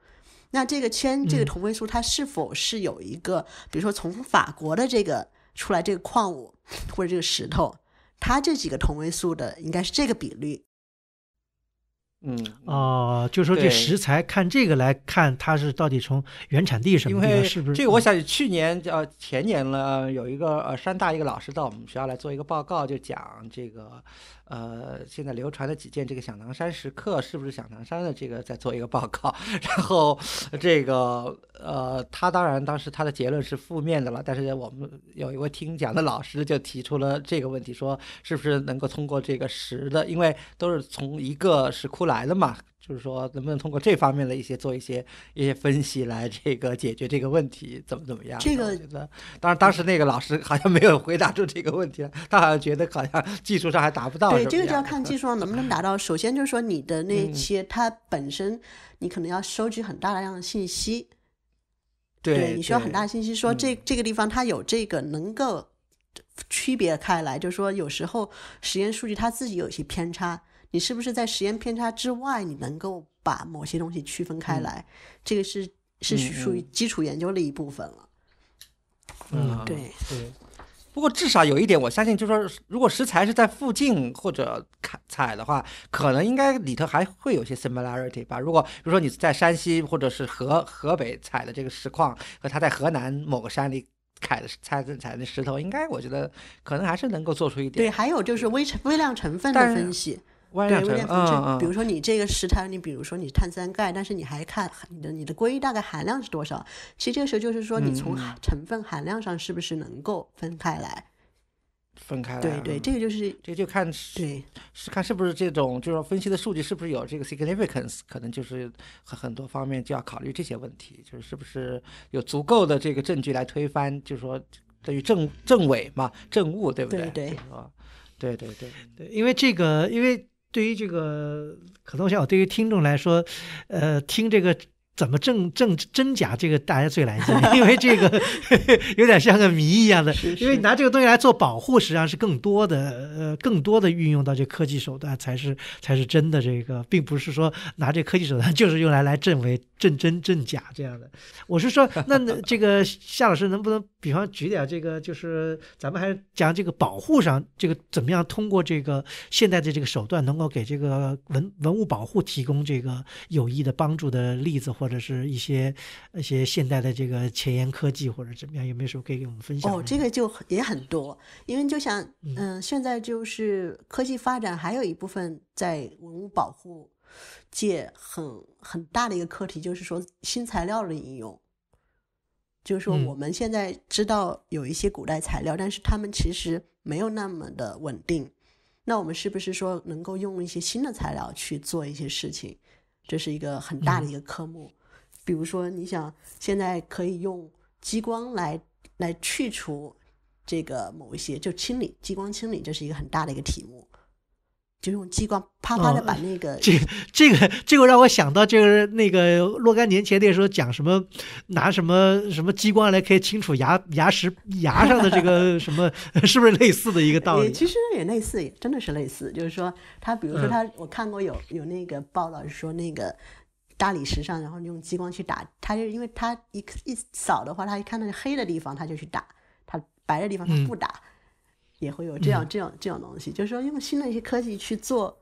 那这个铅这个同位素它是否是有一个，比如说从法国的这个出来这个矿物或者这个石头，它这几个同位素的应该是这个比率。嗯，哦，就说这食材，看这个来看，它是到底从原产地什么地方是不是？这个我想去年呃前年了，有一个呃山大一个老师到我们学校来做一个报告，就讲这个。呃，现在流传的几件这个响堂山石刻，是不是响堂山的这个在做一个报告？*laughs* 然后，这个呃，他当然当时他的结论是负面的了，但是我们有一位听讲的老师就提出了这个问题，说是不是能够通过这个石的，因为都是从一个石窟来的嘛。就是说，能不能通过这方面的一些做一些一些分析来，这个解决这个问题，怎么怎么样？这个，当然，当时那个老师好像没有回答出这个问题，他好像觉得好像技术上还达不到。对，这个就要看技术上能不能达到。首先就是说，你的那些它本身，你可能要收集很大量的信息。对，你需要很大信息，说这这个地方它有这个能够区别开来，就是说有时候实验数据它自己有一些偏差。你是不是在实验偏差之外，你能够把某些东西区分开来？这个是是属于基础研究的一部分了。嗯，对对。不过至少有一点，我相信，就是说，如果食材是在附近或者采采的话，可能应该里头还会有些 similarity 吧。如果比如说你在山西或者是河河北采的这个石矿，和他在河南某个山里采的采的采的石头，应该我觉得可能还是能够做出一点。对，还有就是微成微量成分的分析。对，无定形质，比如说你这个食材，你比如说你碳酸钙，但是你还看你的你的硅大概含量是多少，其实这个时候就是说你从成分含量上是不是能够分开来，分开来，对对，这个就是这就看对是看是不是这种就是分析的数据是不是有这个 significance，可能就是很很多方面就要考虑这些问题，就是是不是有足够的这个证据来推翻，就是说等于证证伪嘛，证物对不对？对对对对对对，因为这个因为。对于这个可东小我对于听众来说，呃，听这个。怎么证证真假？这个大家最来劲，*laughs* 因为这个 *laughs* 有点像个谜一样的。因为拿这个东西来做保护，实际上是更多的呃更多的运用到这科技手段才是才是真的。这个并不是说拿这科技手段就是用来来证伪证真证假这样的。我是说，*laughs* 那这个夏老师能不能比方举点这个，就是咱们还是讲这个保护上这个怎么样通过这个现代的这个手段能够给这个文文物保护提供这个有益的帮助的例子或。或者是一些一些现代的这个前沿科技，或者怎么样，有没有什么可以给我们分享？哦，这个就也很多，因为就像嗯，现在就是科技发展，还有一部分在文物保护界很很大的一个课题，就是说新材料的应用。就是说，我们现在知道有一些古代材料，但是他们其实没有那么的稳定。那我们是不是说能够用一些新的材料去做一些事情？这是一个很大的一个科目。比如说，你想现在可以用激光来来去除这个某一些，就清理激光清理，这是一个很大的一个题目，就用激光啪啪的把那个。这这个这个让我想到，就是那个若干年前那时候讲什么，拿什么什么激光来可以清除牙牙石牙上的这个什么，*laughs* 是不是类似的一个道理？其实也类似，也真的是类似。就是说，他比如说他，我看过有有那个报道是说那个。大理石上，然后用激光去打，它就是因为它一一扫的话，它一看到黑的地方，它就去打；它白的地方它不打，也会有这样这样这样东西。就是说，用新的一些科技去做，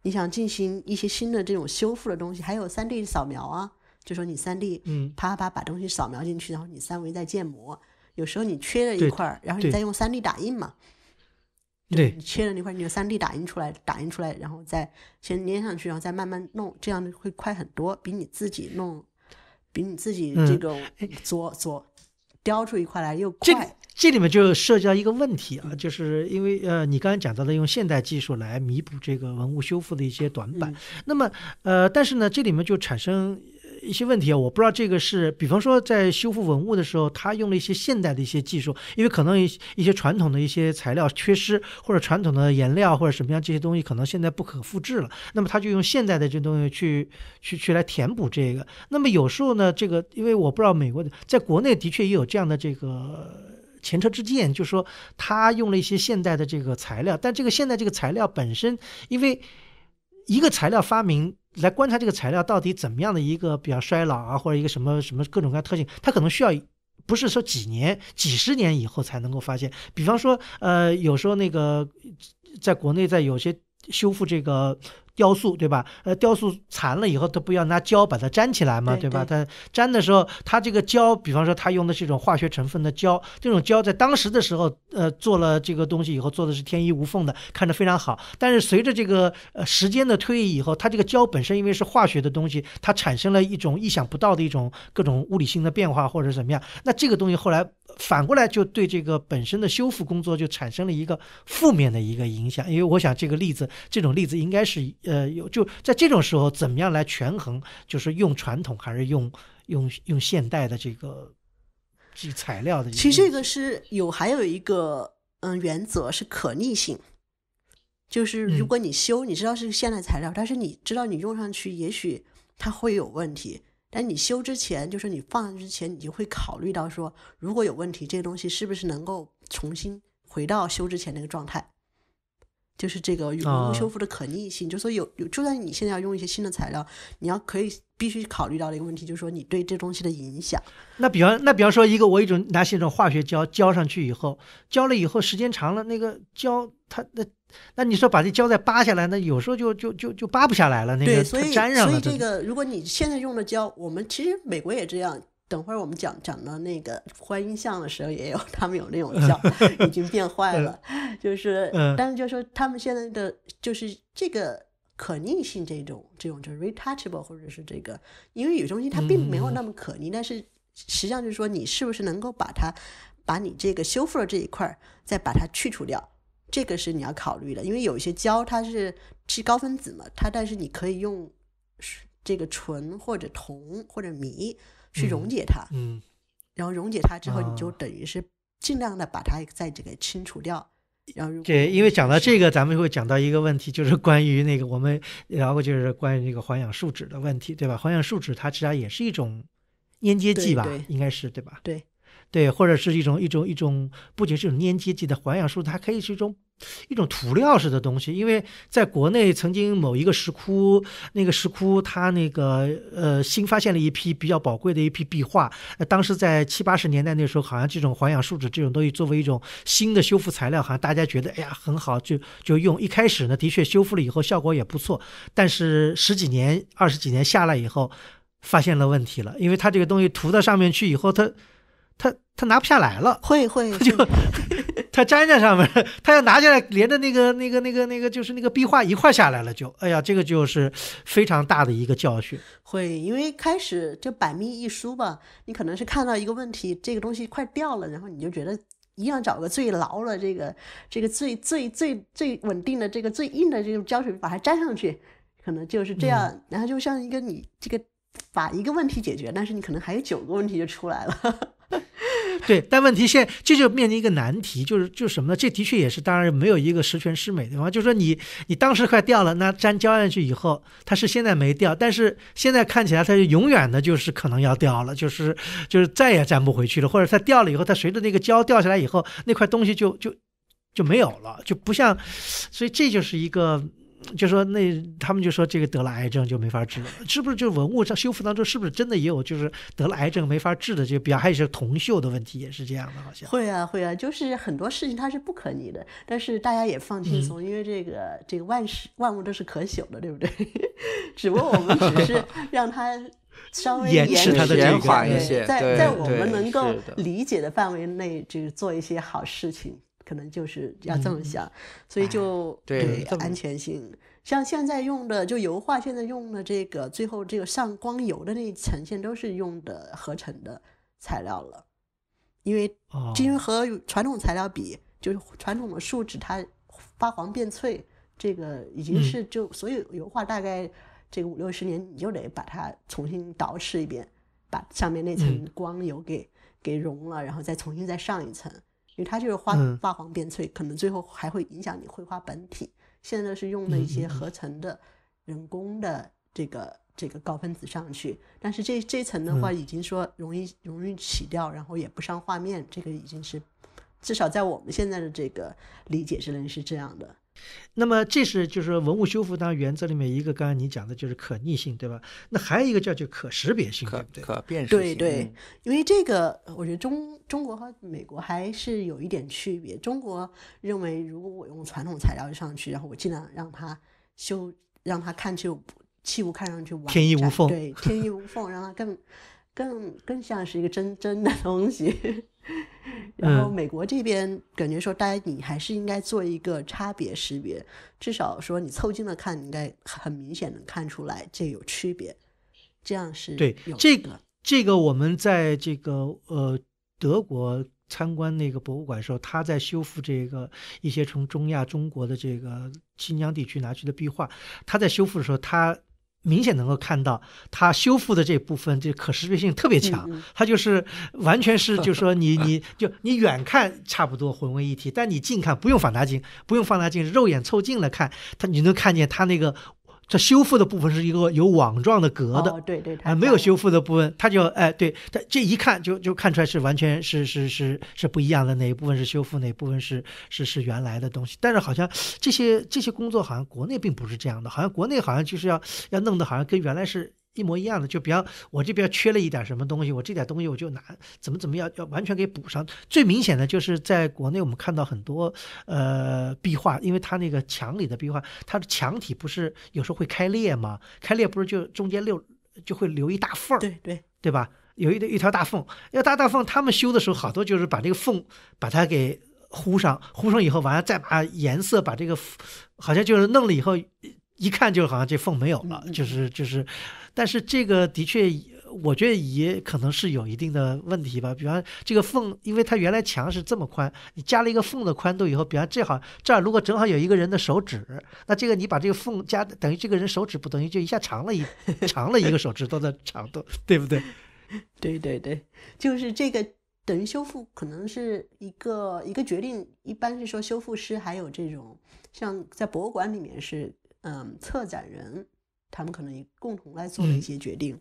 你想进行一些新的这种修复的东西，还有三 d 扫描啊，就说你三 d 啪啪把东西扫描进去，然后你三维再建模，有时候你缺了一块然后你再用三 d 打印嘛。对，切的那块你就 3D 打印出来，打印出来，然后再先粘上去，然后再慢慢弄，这样会快很多，比你自己弄，比你自己这个做、琢雕出一块来又快。这里面就涉及到一个问题啊，就是因为呃，你刚才讲到的用现代技术来弥补这个文物修复的一些短板，那么呃，但是呢，这里面就产生。一些问题啊，我不知道这个是，比方说在修复文物的时候，他用了一些现代的一些技术，因为可能一些传统的一些材料缺失，或者传统的颜料或者什么样这些东西可能现在不可复制了，那么他就用现代的这东西去去去来填补这个。那么有时候呢，这个因为我不知道美国的，在国内的确也有这样的这个前车之鉴，就是说他用了一些现代的这个材料，但这个现代这个材料本身，因为一个材料发明。来观察这个材料到底怎么样的一个比较衰老啊，或者一个什么什么各种各样特性，它可能需要不是说几年、几十年以后才能够发现。比方说，呃，有时候那个在国内，在有些。修复这个雕塑，对吧？呃，雕塑残了以后，他不要拿胶把它粘起来嘛，对吧？他粘的时候，他这个胶，比方说他用的是一种化学成分的胶，这种胶在当时的时候，呃，做了这个东西以后，做的是天衣无缝的，看着非常好。但是随着这个呃时间的推移以后，它这个胶本身因为是化学的东西，它产生了一种意想不到的一种各种物理性的变化或者怎么样。那这个东西后来。反过来就对这个本身的修复工作就产生了一个负面的一个影响，因为我想这个例子，这种例子应该是呃有就在这种时候，怎么样来权衡，就是用传统还是用用用现代的这个材料的？其实这个是有还有一个嗯原则是可逆性，就是如果你修，你知道是现代材料，但是你知道你用上去，也许它会有问题。但你修之前，就是你放之前，你就会考虑到说，如果有问题，这个东西是不是能够重新回到修之前那个状态？就是这个永物修复的可逆性，就说有有，就算你现在要用一些新的材料，你要可以必须考虑到的一个问题，就是说你对这东西的影响。那比方，那比方说一个，我一种拿些一种化学胶胶上去以后，胶了以后时间长了，那个胶它那。那你说把这胶再扒下来，那有时候就就就就扒不下来了。那个粘上了。对，所以所以这个，如果你现在用的胶，我们其实美国也这样。等会儿我们讲讲到那个观音像的时候，也有他们有那种胶 *laughs* 已经变坏了，就是，但是就说他们现在的就是这个可逆性这种这种就是 retouchable 或者是这个，因为有东西它并没有那么可逆，但是实际上就是说你是不是能够把它把你这个修复的这一块再把它去除掉。这个是你要考虑的，因为有一些胶它是是高分子嘛，它但是你可以用这个醇或者铜或者醚去溶解它，嗯，然后溶解它之后，你就等于是尽量的把它再这个清除掉。然后这因为讲到这个，咱们会讲到一个问题，就是关于那个我们然后就是关于那个环氧树脂的问题，对吧？环氧树脂它实际上也是一种粘接剂吧，应该是对吧？对。对，或者是一种一种一种，不仅是一种粘接剂的环氧树脂，它可以是一种一种涂料式的东西。因为在国内曾经某一个石窟，那个石窟它那个呃新发现了一批比较宝贵的一批壁画，当时在七八十年代那时候，好像这种环氧树脂这种东西作为一种新的修复材料，好像大家觉得哎呀很好，就就用。一开始呢，的确修复了以后效果也不错，但是十几年、二十几年下来以后，发现了问题了，因为它这个东西涂到上面去以后，它。他拿不下来了，会 *laughs* 会，就他粘在上面，他要拿下来，连着那个那个那个那个，就是那个壁画一块下来了，就哎呀，这个就是非常大的一个教训。会，因为开始就百密一疏吧，你可能是看到一个问题，这个东西快掉了，然后你就觉得一样找个最牢了，这个这个最最最最稳定的这个最硬的这种胶水把它粘上去，可能就是这样。然后就像一个你这个把一个问题解决，但是你可能还有九个问题就出来了。*laughs* 对，但问题现这就面临一个难题，就是就什么呢？这的确也是，当然没有一个十全十美的嘛。就说你你当时快掉了，那粘胶上去以后，它是现在没掉，但是现在看起来它就永远的就是可能要掉了，就是就是再也粘不回去了，或者它掉了以后，它随着那个胶掉下来以后，那块东西就就就没有了，就不像，所以这就是一个。就说那他们就说这个得了癌症就没法治，了，是不是？就文物在修复当中，是不是真的也有就是得了癌症没法治的？就比较还有些铜锈的问题也是这样的，好像。会啊会啊，就是很多事情它是不可逆的，但是大家也放轻松，因为这个这个万事万物都是可朽的，对不对？*laughs* 只不过我们只是 *laughs* 让它稍微延迟它的延缓一些，在在我们能够理解的范围内，就是做一些好事情。可能就是要这么想，所以就对安全性，像现在用的就油画，现在用的这个最后这个上光油的那一层，现在都是用的合成的材料了，因为因为和传统材料比，就是传统的树脂它发黄变脆，这个已经是就所有油画大概这个五六十年，你就得把它重新捯饬一遍，把上面那层光油给给融了，然后再重新再上一层。因为它就是花发黄变脆，可能最后还会影响你绘画本体。现在是用了一些合成的、人工的这个这个高分子上去，但是这这层的话已经说容易容易洗掉，然后也不伤画面。这个已经是至少在我们现在的这个理解之内是这样的。那么这是就是文物修复当原则里面一个，刚刚你讲的就是可逆性，对吧？那还有一个叫就可识别性，对不对？可辨识性。对对。因为这个，我觉得中中国和美国还是有一点区别。中国认为，如果我用传统材料上去，然后我尽量让它修，让它看去器物看上去完天衣无缝，对，天衣无缝，让它更更更像是一个真真的东西。然后美国这边感觉说，大家你还是应该做一个差别识别，至少说你凑近了看，你应该很明显能看出来这有区别。这样是对这个这个，我们在这个呃德国参观那个博物馆的时候，他在修复这个一些从中亚、中国的这个新疆地区拿去的壁画，他在修复的时候，他。明显能够看到它修复的这部分就可识别性特别强，它就是完全是就是说 *laughs* 你你就你远看差不多混为一体，但你近看不用放大镜不用放大镜，肉眼凑近了看它你能看见它那个。这修复的部分是一个有网状的格的，对对，啊，没有修复的部分，它就哎，对，它这一看就就看出来是完全是是是是不一样的，哪一部分是修复，哪一部分是是是原来的东西。但是好像这些这些工作好像国内并不是这样的，好像国内好像就是要要弄的好像跟原来是。一模一样的，就比方我这边缺了一点什么东西，我这点东西我就拿怎么怎么样，要完全给补上。最明显的就是在国内，我们看到很多呃壁画，因为它那个墙里的壁画，它的墙体不是有时候会开裂吗？开裂不是就中间留就会留一大缝儿，对对对吧？有一的一条大缝，要大大缝，他们修的时候好多就是把这个缝把它给糊上，糊上以后完了再把颜色把这个好像就是弄了以后，一看就好像这缝没有了，就是就是。但是这个的确，我觉得也可能是有一定的问题吧。比方这个缝，因为它原来墙是这么宽，你加了一个缝的宽度以后，比方正好这儿如果正好有一个人的手指，那这个你把这个缝加，等于这个人手指不等于就一下长了一 *laughs* 长了一个手指头的长度，对不对？对对对，就是这个等于修复可能是一个一个决定，一般是说修复师还有这种像在博物馆里面是嗯策展人。他们可能共同来做了一些决定，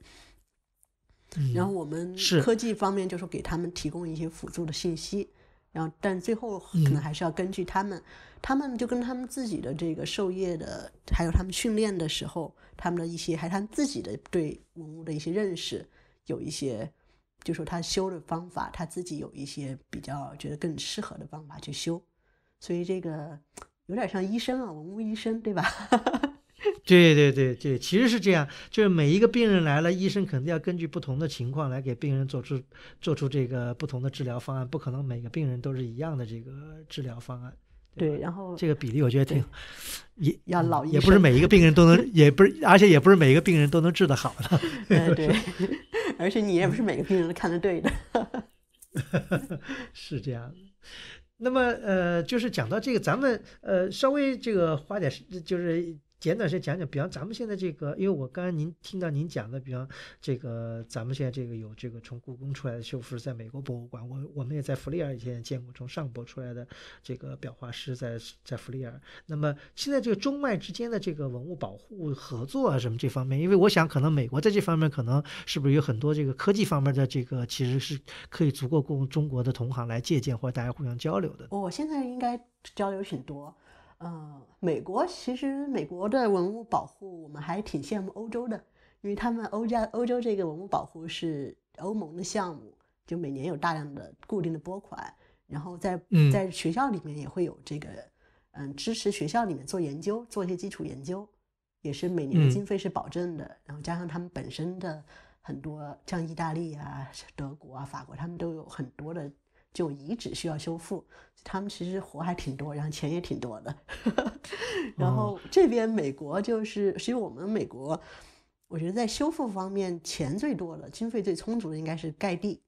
然后我们科技方面，就是给他们提供一些辅助的信息。然后，但最后可能还是要根据他们，他们就跟他们自己的这个授业的，还有他们训练的时候，他们的一些，还有他们自己的对文物的一些认识，有一些，就说他修的方法，他自己有一些比较觉得更适合的方法去修。所以这个有点像医生啊，文物医生，对吧？*laughs* 对对对对，其实是这样，就是每一个病人来了，医生肯定要根据不同的情况来给病人做出做出这个不同的治疗方案，不可能每个病人都是一样的这个治疗方案。对，然后这个比例我觉得挺也要老，也不是每一个病人都能，*laughs* 也不是，而且也不是每一个病人都能治得好的。*laughs* 嗯，对，而且你也不是每个病人都看得对的。是这样，那么呃，就是讲到这个，咱们呃稍微这个花点就是。简短先讲讲，比方咱们现在这个，因为我刚才您听到您讲的，比方这个咱们现在这个有这个从故宫出来的修复，在美国博物馆，我我们也在弗利尔也见见过，从上博出来的这个裱画师在在弗利尔。那么现在这个中外之间的这个文物保护合作啊，什么这方面，因为我想可能美国在这方面可能是不是有很多这个科技方面的这个，其实是可以足够供中国的同行来借鉴或者大家互相交流的。我现在应该交流挺多。呃，美国其实美国的文物保护，我们还挺羡慕欧洲的，因为他们欧家欧洲这个文物保护是欧盟的项目，就每年有大量的固定的拨款，然后在在学校里面也会有这个，嗯，支持学校里面做研究，做一些基础研究，也是每年的经费是保证的，然后加上他们本身的很多，像意大利啊、德国啊、法国，他们都有很多的。就遗址需要修复，他们其实活还挺多，然后钱也挺多的。*laughs* 然后这边美国就是，其实我们美国，我觉得在修复方面钱最多的、经费最充足的应该是盖蒂。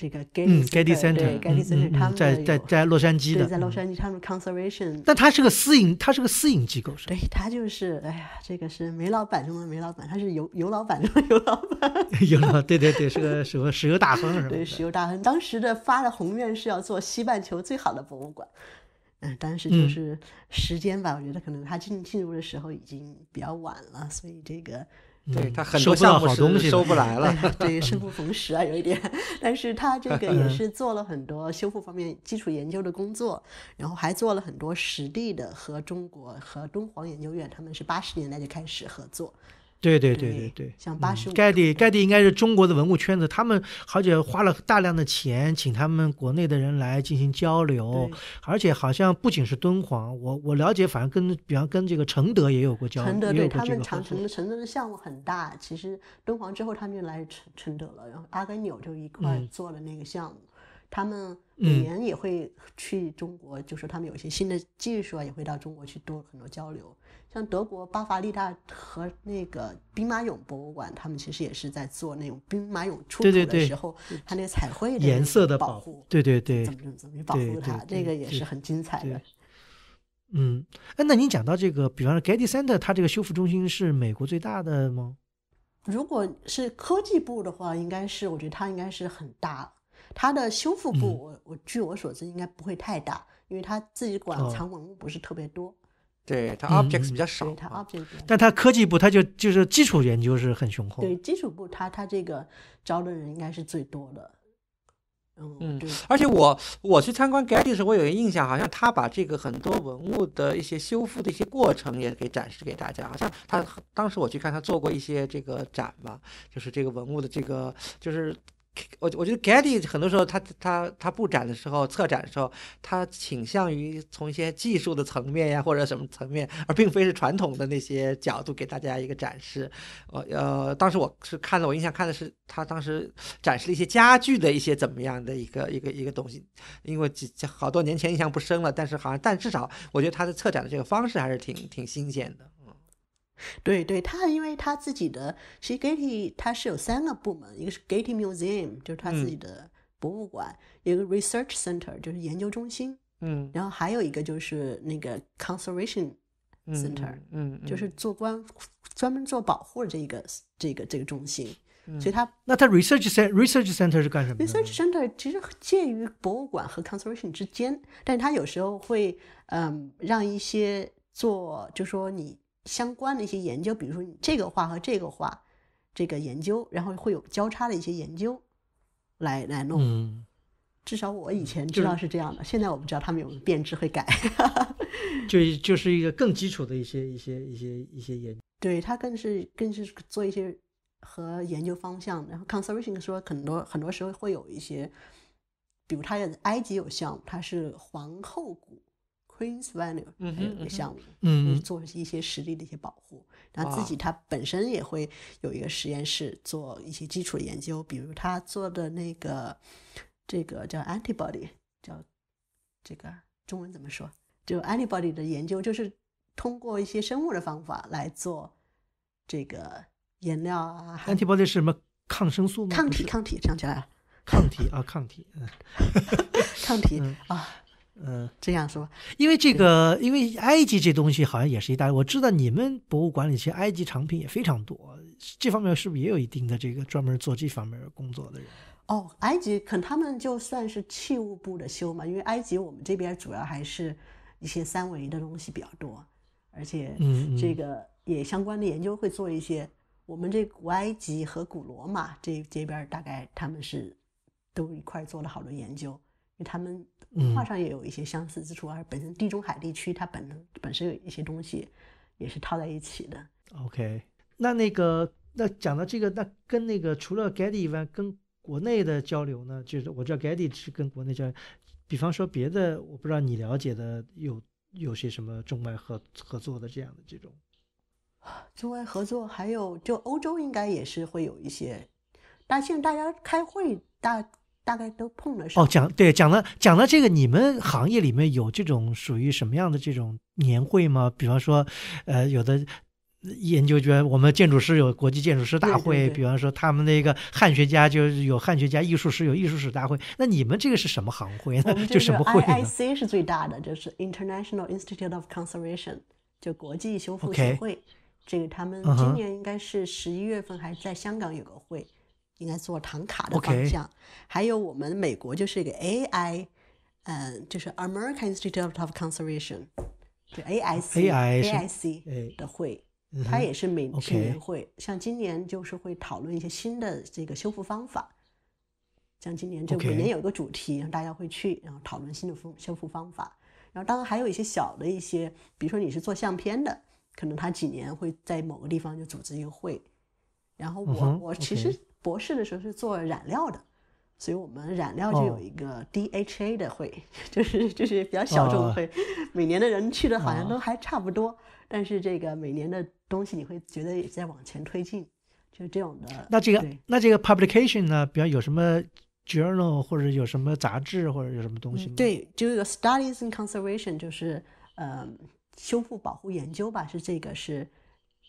这个 Getty Getty Center Getty Center 他们在在在洛杉矶的，在洛杉矶他们 conservation，但他是个私营，他是个私营机构，是。对他就是，哎呀，这个是煤老板中的煤老板，他是油油老板中的油老板，*laughs* 油老，对对对，是个什么石油大亨是吧？对，石油大亨，当时的发的宏愿是要做西半球最好的博物馆，嗯，当时就是时间吧，我觉得可能他进进入的时候已经比较晚了，所以这个。对他很不项目是收不来了。*laughs* 对，生不逢时啊，有一点。但是他这个也是做了很多修复方面基础研究的工作，然后还做了很多实地的，和中国和敦煌研究院，他们是八十年代就开始合作。对对对对对，像巴蜀盖蒂盖蒂应该是中国的文物圈子，他们好像花了大量的钱，请他们国内的人来进行交流，而且好像不仅是敦煌，我我了解，反正跟比方跟这个承德也有过交流。承德对他们长城，承德的项目很大。其实敦煌之后，他们就来承承德了，然后阿根廷就一块做了那个项目。他们每年也会去中国，就是他们有一些新的技术啊，也会到中国去多很多交流。像德国巴伐利亚和那个兵马俑博物馆，他们其实也是在做那种兵马俑出土的时候，它那个彩绘的颜色的保护，对对对，怎么怎么保护它，这个也是很精彩的。嗯，哎，那您讲到这个，比方说 Getty Center，它这个修复中心是美国最大的吗？如果是科技部的话，应该是，我觉得它应该是很大。它的修复部，我我据我所知，应该不会太大，因为它自己馆藏文物不是特别多。对它 objects 比较少，它 objects，但它科技部它就就是基础研究是很雄厚。对基础部，它它这个招的人应该是最多的。嗯，对。而且我我去参观 Getty 时候，我有一个印象，好像他把这个很多文物的一些修复的一些过程也给展示给大家。好像他当时我去看，他做过一些这个展嘛，就是这个文物的这个就是。我我觉得 Getty 很多时候他他他布展的时候，策展的时候，他倾向于从一些技术的层面呀，或者什么层面，而并非是传统的那些角度给大家一个展示。呃，当时我是看了，我印象看的是他当时展示了一些家具的一些怎么样的一个一个一个东西，因为几好多年前印象不深了，但是好像，但至少我觉得他的策展的这个方式还是挺挺新鲜的。对对，他因为他自己的，其实 Getty 它是有三个部门，一个是 Getty Museum，就是他自己的博物馆，一个 Research Center，就是研究中心，嗯，然后还有一个就是那个 Conservation Center，嗯，就是做关专门做保护这个这个这个中心，所以他那他 Research Center Research Center 是干什么？Research Center 其实介于博物馆和 Conservation 之间，但是他有时候会嗯让一些做，就说你。相关的一些研究，比如说你这个画和这个画，这个研究，然后会有交叉的一些研究，来来弄。嗯，至少我以前知道是这样的，现在我不知道他们有没有变质会改。*laughs* 就就是一个更基础的一些一些一些一些研究。对，他更是更是做一些和研究方向。然后 conservation 说很多很多时候会有一些，比如他的埃及有项目，他是皇后谷。Queen's v a n u e 还有一个项目，嗯，做一些实力的一些保护。然后自己他本身也会有一个实验室，做一些基础的研究，比如他做的那个这个叫 Antibody，叫这个中文怎么说？就 Antibody 的研究，就是通过一些生物的方法来做这个颜料啊。Antibody 是什么？抗生素吗？抗体，抗体，想起来。抗体啊，抗体，*laughs* 抗体啊。嗯，这样是吧？因为这个，因为埃及这东西好像也是一大，我知道你们博物馆里其实埃及藏品也非常多，这方面是不是也有一定的这个专门做这方面工作的人？哦，埃及可他们就算是器物部的修嘛，因为埃及我们这边主要还是一些三维的东西比较多，而且这个也相关的研究会做一些。我们这古埃及和古罗马这这边大概他们是都一块做了好多研究。因为他们文化上也有一些相似之处，而本身地中海地区它本身本身有一些东西，也是套在一起的。OK，那那个那讲到这个，那跟那个除了 Gaddy 以外，跟国内的交流呢，就是我知道 Gaddy 是跟国内交流，比方说别的，我不知道你了解的有有些什么中外合合作的这样的这种。*sighs* 中外合作还有就欧洲应该也是会有一些，大现在大家开会大。大概都碰了是吧？哦，讲对讲了讲了这个，你们行业里面有这种属于什么样的这种年会吗？比方说，呃，有的研究得我们建筑师有国际建筑师大会，比方说他们那个汉学家就有汉学家艺术史有艺术史大会。那你们这个是什么行会呢？就什么会 i i c 是最大的，就是 International Institute of Conservation，就国际修复协会。这个他们今年应该是十一月份还在香港有个会。应该做唐卡的方向，还有我们美国就是一个 AI，嗯，就是 American Institute of Conservation，就 AIC，AIC 的会，它也是每年年会。像今年就是会讨论一些新的这个修复方法，像今年就每年有一个主题，大家会去，然后讨论新的修修复方法。然后当然还有一些小的一些，比如说你是做相片的，可能他几年会在某个地方就组织一个会。然后我我其实。博士的时候是做染料的，所以我们染料就有一个 DHA 的会，*laughs* 就是就是比较小众的会，每年的人去的好像都还差不多，但是这个每年的东西你会觉得也在往前推进，就是这种的。那这个那这个 publication 呢，比如有什么 journal 或者有什么杂志或者有什么东西吗？对，就有 Studies in Conservation，就是呃修复保护研究吧，是这个是。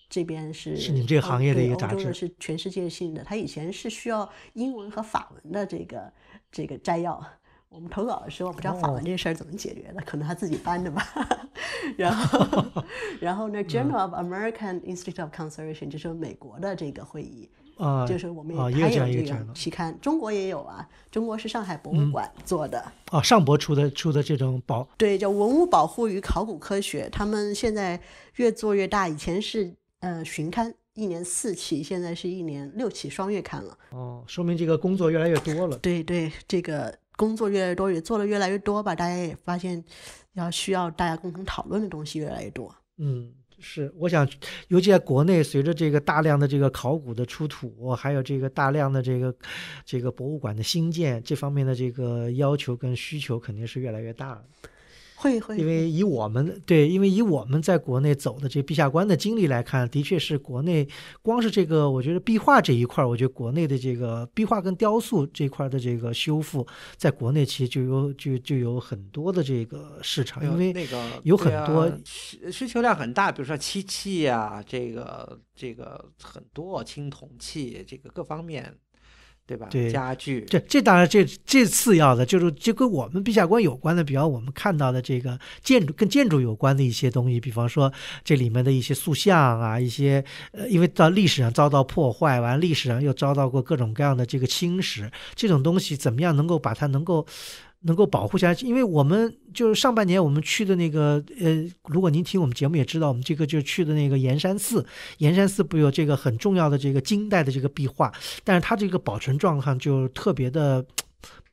这边是是你这个行业的一个杂志，是全世界性的。它以前是需要英文和法文的这个这个摘要。我们投稿的时候，我不知道法文这事儿怎么解决的，可能他自己搬的吧。*laughs* 然后，*laughs* 然后呢，《Journal of American Institute of Conservation》就是美国的这个会议，啊，就是我们也参有这个期刊。中国也有啊，中国是上海博物馆做的。啊，上博出的出的这种保对叫文物保护与考古科学，他们现在越做越大。以前是。呃，巡刊一年四期，现在是一年六期，双月刊了。哦，说明这个工作越来越多了。对对，这个工作越来越多，也做的越来越多吧。大家也发现，要需要大家共同讨论的东西越来越多。嗯，是。我想，尤其在国内，随着这个大量的这个考古的出土，还有这个大量的这个这个博物馆的兴建，这方面的这个要求跟需求肯定是越来越大了。会会，因为以我们对，因为以我们在国内走的这陛下关的经历来看，的确是国内光是这个，我觉得壁画这一块我觉得国内的这个壁画跟雕塑这块的这个修复，在国内其实就有就就有很多的这个市场，因为那个有很多需需求量很大，比如说漆器啊，这个这个很多青铜器，这个各方面。对吧？家具，这这当然这这次要的，就是就跟我们陛下观有关的，比方我们看到的这个建筑跟建筑有关的一些东西，比方说这里面的一些塑像啊，一些呃，因为到历史上遭到破坏，完历史上又遭到过各种各样的这个侵蚀，这种东西怎么样能够把它能够。能够保护下去，因为我们就是上半年我们去的那个，呃，如果您听我们节目也知道，我们这个就去的那个盐山寺，盐山寺不有这个很重要的这个金代的这个壁画，但是它这个保存状况就特别的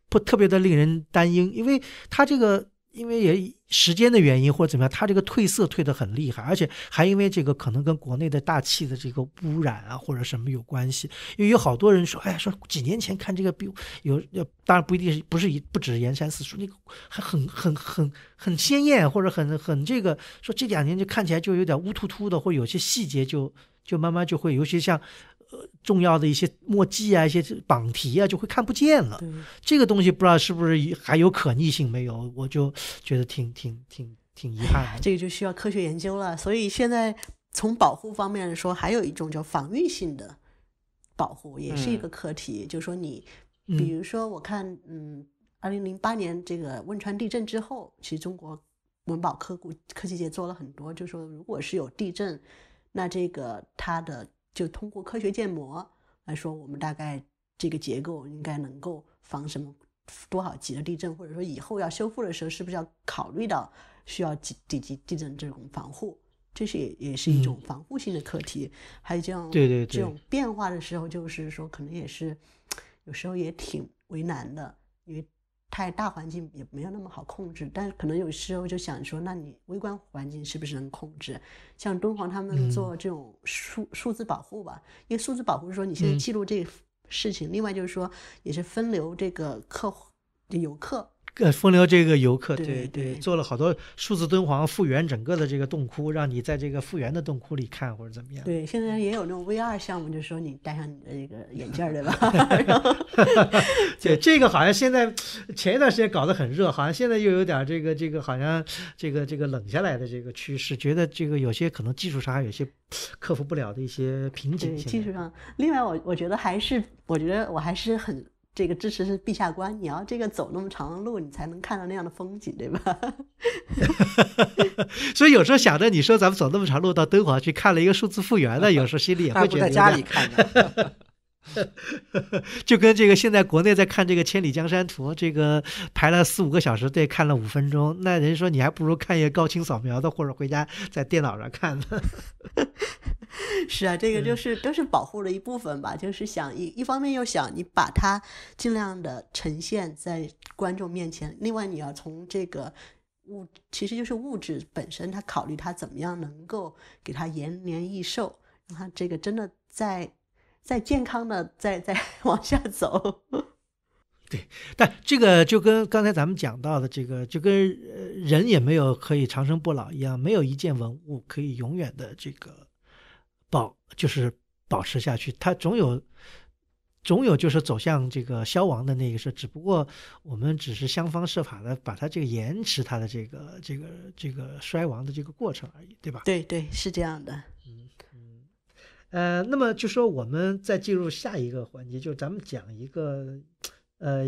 不特别的令人担忧，因为它这个。因为也时间的原因或者怎么样，它这个褪色褪得很厉害，而且还因为这个可能跟国内的大气的这个污染啊或者什么有关系。因为有好多人说，哎呀，说几年前看这个比有，当然不一定是不是一不只是盐山寺，说那个还很很很很鲜艳，或者很很这个，说这两年就看起来就有点乌突突的，或有些细节就就慢慢就会，尤其像。重要的一些墨迹啊，一些榜题啊，就会看不见了。这个东西不知道是不是还有可逆性没有，我就觉得挺挺挺挺遗憾。这个就需要科学研究了。所以现在从保护方面说，还有一种叫防御性的保护，也是一个课题。就说你，比如说，我看，嗯，二零零八年这个汶川地震之后，其实中国文保科古科技界做了很多，就说如果是有地震，那这个它的。就通过科学建模来说，我们大概这个结构应该能够防什么多少级的地震，或者说以后要修复的时候，是不是要考虑到需要几几级地震这种防护？这是也也是一种防护性的课题。还有这样，对对，这种变化的时候，就是说可能也是有时候也挺为难的，因为。太大环境也没有那么好控制，但是可能有时候就想说，那你微观环境是不是能控制？像敦煌他们做这种数数字保护吧，因为数字保护是说你现在记录这事情，另外就是说也是分流这个客游客。跟风流这个游客对对做了好多数字敦煌复原整个的这个洞窟，让你在这个复原的洞窟里看或者怎么样。对，现在也有那种 VR 项目，就是说你戴上你的这个眼镜，对吧？*laughs* 对，这个好像现在前一段时间搞得很热，好像现在又有点这个这个好像这个这个冷下来的这个趋势，觉得这个有些可能技术上还有些克服不了的一些瓶颈。对，技术上。另外，我我觉得还是我觉得我还是很。这个支持是陛下官，你要这个走那么长的路，你才能看到那样的风景，对吧？*laughs* 所以有时候想着你说咱们走那么长路到敦煌去看了一个数字复原的，*laughs* 有时候心里也会觉得。在家里看的。*laughs* *laughs* 就跟这个现在国内在看这个《千里江山图》，这个排了四五个小时队看了五分钟，那人说你还不如看一个高清扫描的，或者回家在电脑上看呢。*laughs* 是啊，这个就是都是保护的一部分吧，就是想一一方面又想你把它尽量的呈现在观众面前，另外你要从这个物其实就是物质本身，它考虑它怎么样能够给它延年益寿。让看这个真的在。在健康的在 *laughs* 在往下走，*laughs* 对，但这个就跟刚才咱们讲到的这个，就跟人也没有可以长生不老一样，没有一件文物可以永远的这个保，就是保持下去，它总有，总有就是走向这个消亡的那个事，只不过我们只是想方设法的把它这个延迟它的这个这个这个衰亡的这个过程而已，对吧？对对，是这样的。呃，那么就说我们再进入下一个环节，就咱们讲一个。呃，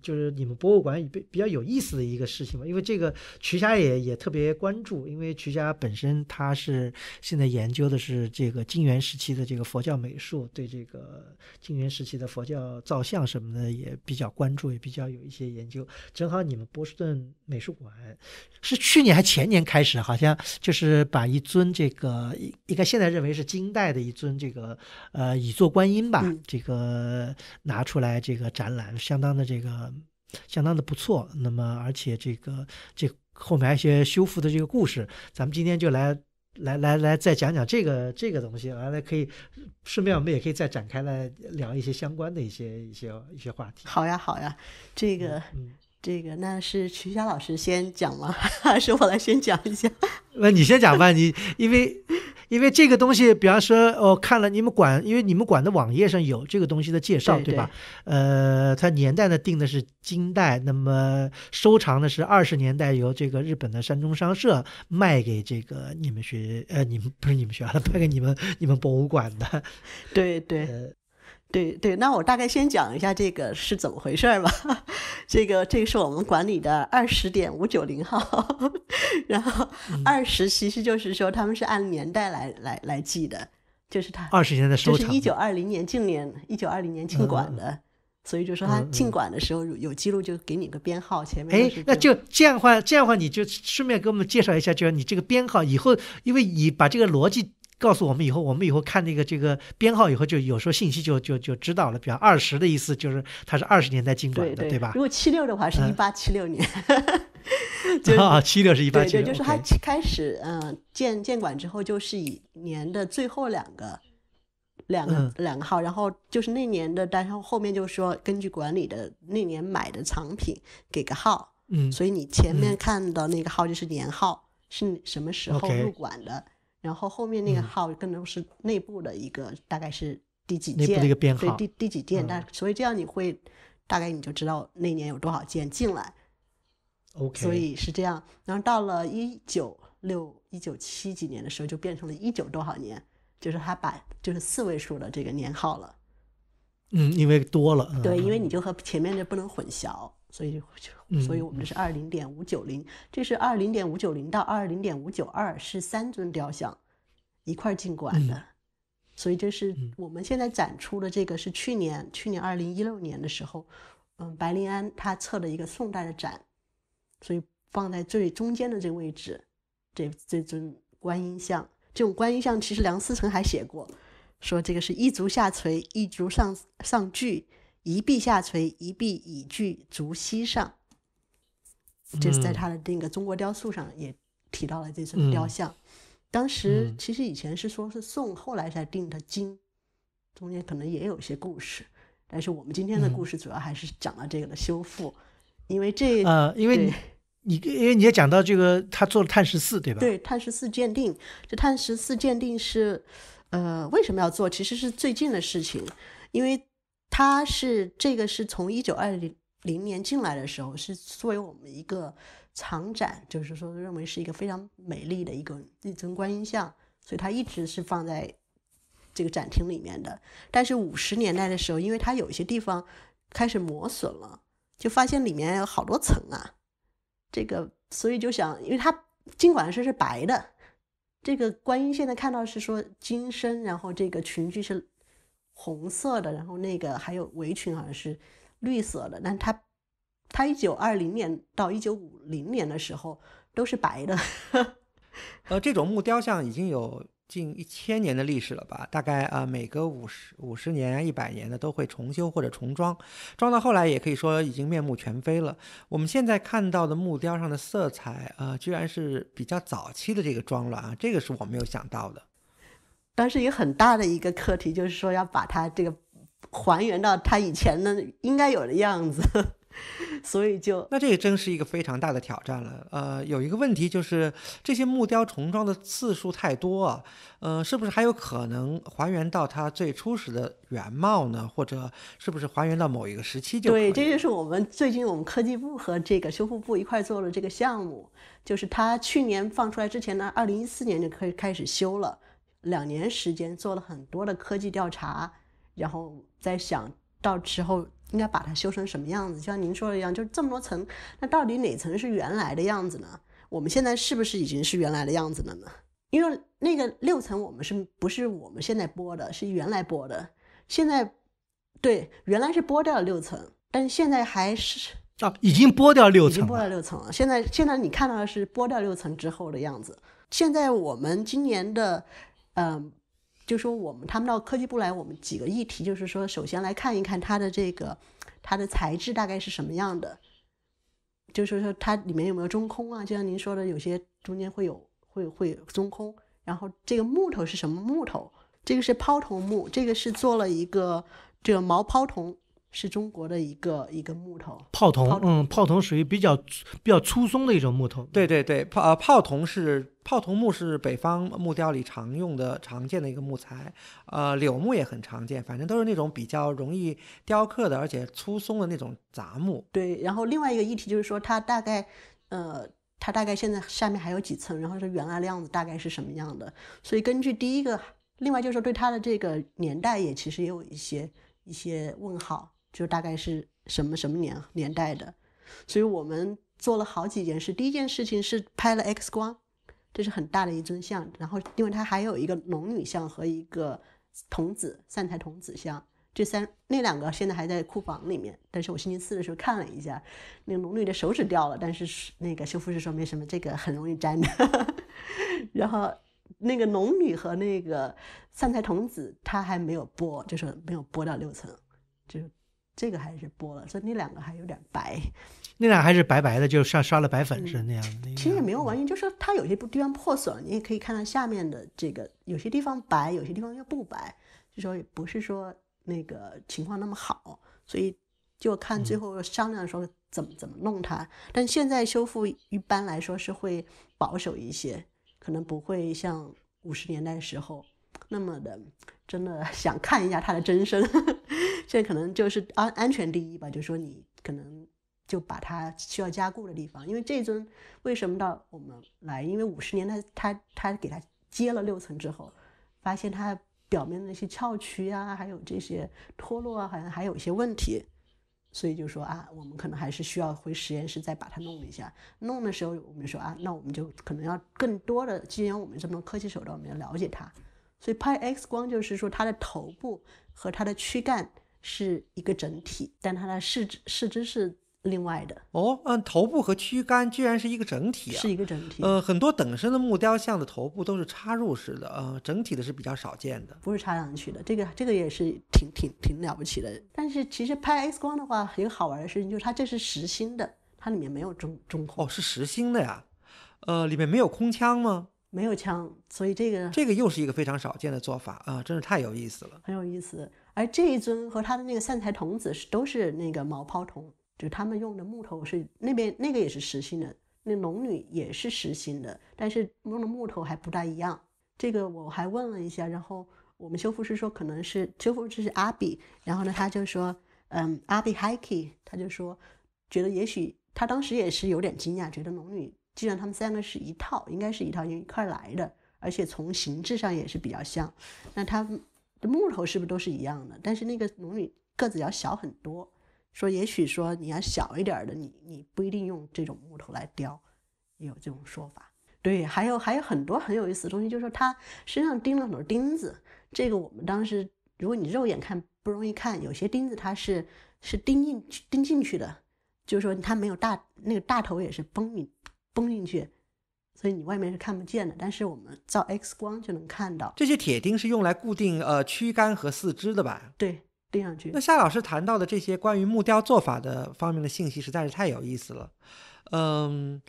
就是你们博物馆比比较有意思的一个事情吧，因为这个瞿家也也特别关注，因为瞿家本身他是现在研究的是这个金元时期的这个佛教美术，对这个金元时期的佛教造像什么的也比较关注，也比较有一些研究。正好你们波士顿美术馆是去年还前年开始，好像就是把一尊这个应该现在认为是金代的一尊这个呃以坐观音吧，这个拿出来这个展览。相当的这个，相当的不错。那么，而且这个这后面一些修复的这个故事，咱们今天就来来来来再讲讲这个这个东西，完了可以顺便我们也可以再展开来聊一些相关的一些一些一些话题。好呀，好呀，这个这个那是徐霞老师先讲吗？*laughs* 还是我来先讲一下？那你先讲吧，你因为。因为这个东西，比方说，我看了你们馆，因为你们馆的网页上有这个东西的介绍，对吧？呃，它年代呢定的是金代，那么收藏的是二十年代由这个日本的山中商社卖给这个你们学，呃，你们不是你们学校的，卖给你们你们博物馆的。对对。对对，那我大概先讲一下这个是怎么回事吧。*laughs* 这个这个是我们管理的二十点五九零号，然后二十其实就是说他们是按年代来来来记的，就是他二十年的收候。就是一九二零年进年，一九二零年进馆的，所以就说他进馆的时候有记录，就给你个编号前面。哎，那就这样话，这样话你就顺便给我们介绍一下，就是你这个编号以后，因为你把这个逻辑。告诉我们以后，我们以后看那个这个编号以后，就有时候信息就就就知道了。比方二十的意思就是它是二十年代进馆的，对吧？如果七六的话，是一八七六年。*laughs* 啊，七六是一八七六年。对，就是他开始嗯建建馆之后，就是以年的最后两个两个两个号，然后就是那年的，但是后面就说根据管理的那年买的藏品给个号。嗯，所以你前面看到那个号就是年号，是什么时候入馆的？然后后面那个号更多是内部的一个，大概是第几件，号，对第第几件，但所以这样你会大概你就知道那年有多少件进来。OK，所以是这样。然后到了一九六一九七几年的时候，就变成了一九多少年，就是他把就是四位数的这个年号了。嗯，因为多了。对，因为你就和前面的不能混淆，所以就。所以，我们这是二零点五九零，这是二零点五九零到二零点五九二，是三尊雕像一块进馆的。所以，这是我们现在展出的这个是去年去年二零一六年的时候，嗯，白灵安他测了一个宋代的展，所以放在最中间的这个位置，这这尊观音像，这种观音像其实梁思成还写过，说这个是一足下垂，一足上上聚，一臂下垂，一臂已聚，足膝上。就是在他的那个中国雕塑上也提到了这尊雕像，当时其实以前是说是宋，后来才定的金，中间可能也有些故事，但是我们今天的故事主要还是讲到这个的修复，因为这呃，因为你因为你也讲到这个他做了碳十四对吧？对碳十四鉴定，这碳十四鉴定是呃为什么要做？其实是最近的事情，因为他是这个是从一九二零。零年进来的时候是作为我们一个长展，就是说认为是一个非常美丽的一个一尊观音像，所以它一直是放在这个展厅里面的。但是五十年代的时候，因为它有一些地方开始磨损了，就发现里面有好多层啊，这个所以就想，因为它尽管是是白的，这个观音现在看到是说金身，然后这个裙裾是红色的，然后那个还有围裙好像是。绿色的，但它它一九二零年到一九五零年的时候都是白的。*laughs* 呃，这种木雕像已经有近一千年的历史了吧？大概啊，每隔五十五十年、一百年的都会重修或者重装，装到后来也可以说已经面目全非了。我们现在看到的木雕上的色彩，呃，居然是比较早期的这个装了啊，这个是我没有想到的。但是，有很大的一个课题，就是说要把它这个。还原到它以前的应该有的样子，*laughs* 所以就那这个真是一个非常大的挑战了。呃，有一个问题就是这些木雕重装的次数太多，呃，是不是还有可能还原到它最初始的原貌呢？或者是不是还原到某一个时期就对？这就是我们最近我们科技部和这个修复部一块做的这个项目，就是它去年放出来之前呢，二零一四年就可以开始修了，两年时间做了很多的科技调查。然后再想到之后应该把它修成什么样子，就像您说的一样，就是这么多层，那到底哪层是原来的样子呢？我们现在是不是已经是原来的样子了呢？因为那个六层我们是不是我们现在播的是原来播的？现在对，原来是剥掉了六层，但现在还是啊，已经剥掉六层，已经剥掉六层了。现在现在你看到的是剥掉六层之后的样子。现在我们今年的嗯。就说我们他们到科技部来，我们几个议题就是说，首先来看一看它的这个它的材质大概是什么样的，就说说它里面有没有中空啊？就像您说的，有些中间会有会会中空。然后这个木头是什么木头？这个是泡桐木，这个是做了一个这个毛泡桐。是中国的一个一个木头，泡桐，嗯，泡桐属于比较比较粗松的一种木头。对对对，泡呃泡桐是泡桐木是北方木雕里常用的常见的一个木材，呃柳木也很常见，反正都是那种比较容易雕刻的而且粗松的那种杂木。对，然后另外一个议题就是说它大概呃它大概现在下面还有几层，然后是原来的样子大概是什么样的？所以根据第一个，另外就是说对它的这个年代也其实也有一些一些问号。就大概是什么什么年年代的，所以我们做了好几件事。第一件事情是拍了 X 光，这是很大的一尊像。然后，因为它还有一个龙女像和一个童子散财童子像，这三那两个现在还在库房里面。但是我星期四的时候看了一下，那个龙女的手指掉了，但是那个修复师说没什么，这个很容易粘的。*laughs* 然后，那个龙女和那个三财童子，他还没有剥，就是没有剥到六层，就。是这个还是剥了，所以那两个还有点白，那俩还是白白的，就像刷了白粉似的那样子。其实也没有完全，就是它有些地方破损你也可以看到下面的这个有些地方白，有些地方又不白，就说也不是说那个情况那么好，所以就看最后商量说怎么怎么弄它。但现在修复一般来说是会保守一些，可能不会像五十年代时候那么的真的想看一下它的真身。现在可能就是安安全第一吧，就说你可能就把它需要加固的地方，因为这尊为什么到我们来？因为五十年，代它它给它接了六层之后，发现它表面那些翘曲啊，还有这些脱落啊，好像还有一些问题，所以就说啊，我们可能还是需要回实验室再把它弄一下。弄的时候，我们就说啊，那我们就可能要更多的，既然我们这么多科技手段，我们要了解它，所以拍 X 光就是说它的头部和它的躯干。是一个整体，但它的四肢四肢是另外的哦。嗯，头部和躯干居然是一个整体啊，是一个整体。呃，很多等身的木雕像的头部都是插入式的，呃，整体的是比较少见的。不是插上去的，这个这个也是挺挺挺了不起的。但是其实拍 X 光的话，很好玩的事情就是它这是实心的，它里面没有中中空。哦，是实心的呀？呃，里面没有空腔吗？没有腔，所以这个这个又是一个非常少见的做法啊，真是太有意思了，很有意思。而这一尊和他的那个散财童子是都是那个毛泡童，就他们用的木头是那边那个也是实心的，那龙女也是实心的，但是用的木头还不大一样。这个我还问了一下，然后我们修复师说可能是修复师是阿比，然后呢他就说，嗯，阿比 Highkey，他就说，觉得也许他当时也是有点惊讶，觉得龙女既然他们三个是一套，应该是一套一块来的，而且从形制上也是比较像，那他。木头是不是都是一样的？但是那个龙女个子要小很多，说也许说你要小一点的，你你不一定用这种木头来雕，有这种说法。对，还有还有很多很有意思的东西，就是说他身上钉了很多钉子。这个我们当时如果你肉眼看不容易看，有些钉子它是是钉进钉进去的，就是说它没有大那个大头也是崩进崩进去。所以你外面是看不见的，但是我们照 X 光就能看到这些铁钉是用来固定呃躯干和四肢的吧？对，钉上去。那夏老师谈到的这些关于木雕做法的方面的信息实在是太有意思了。嗯，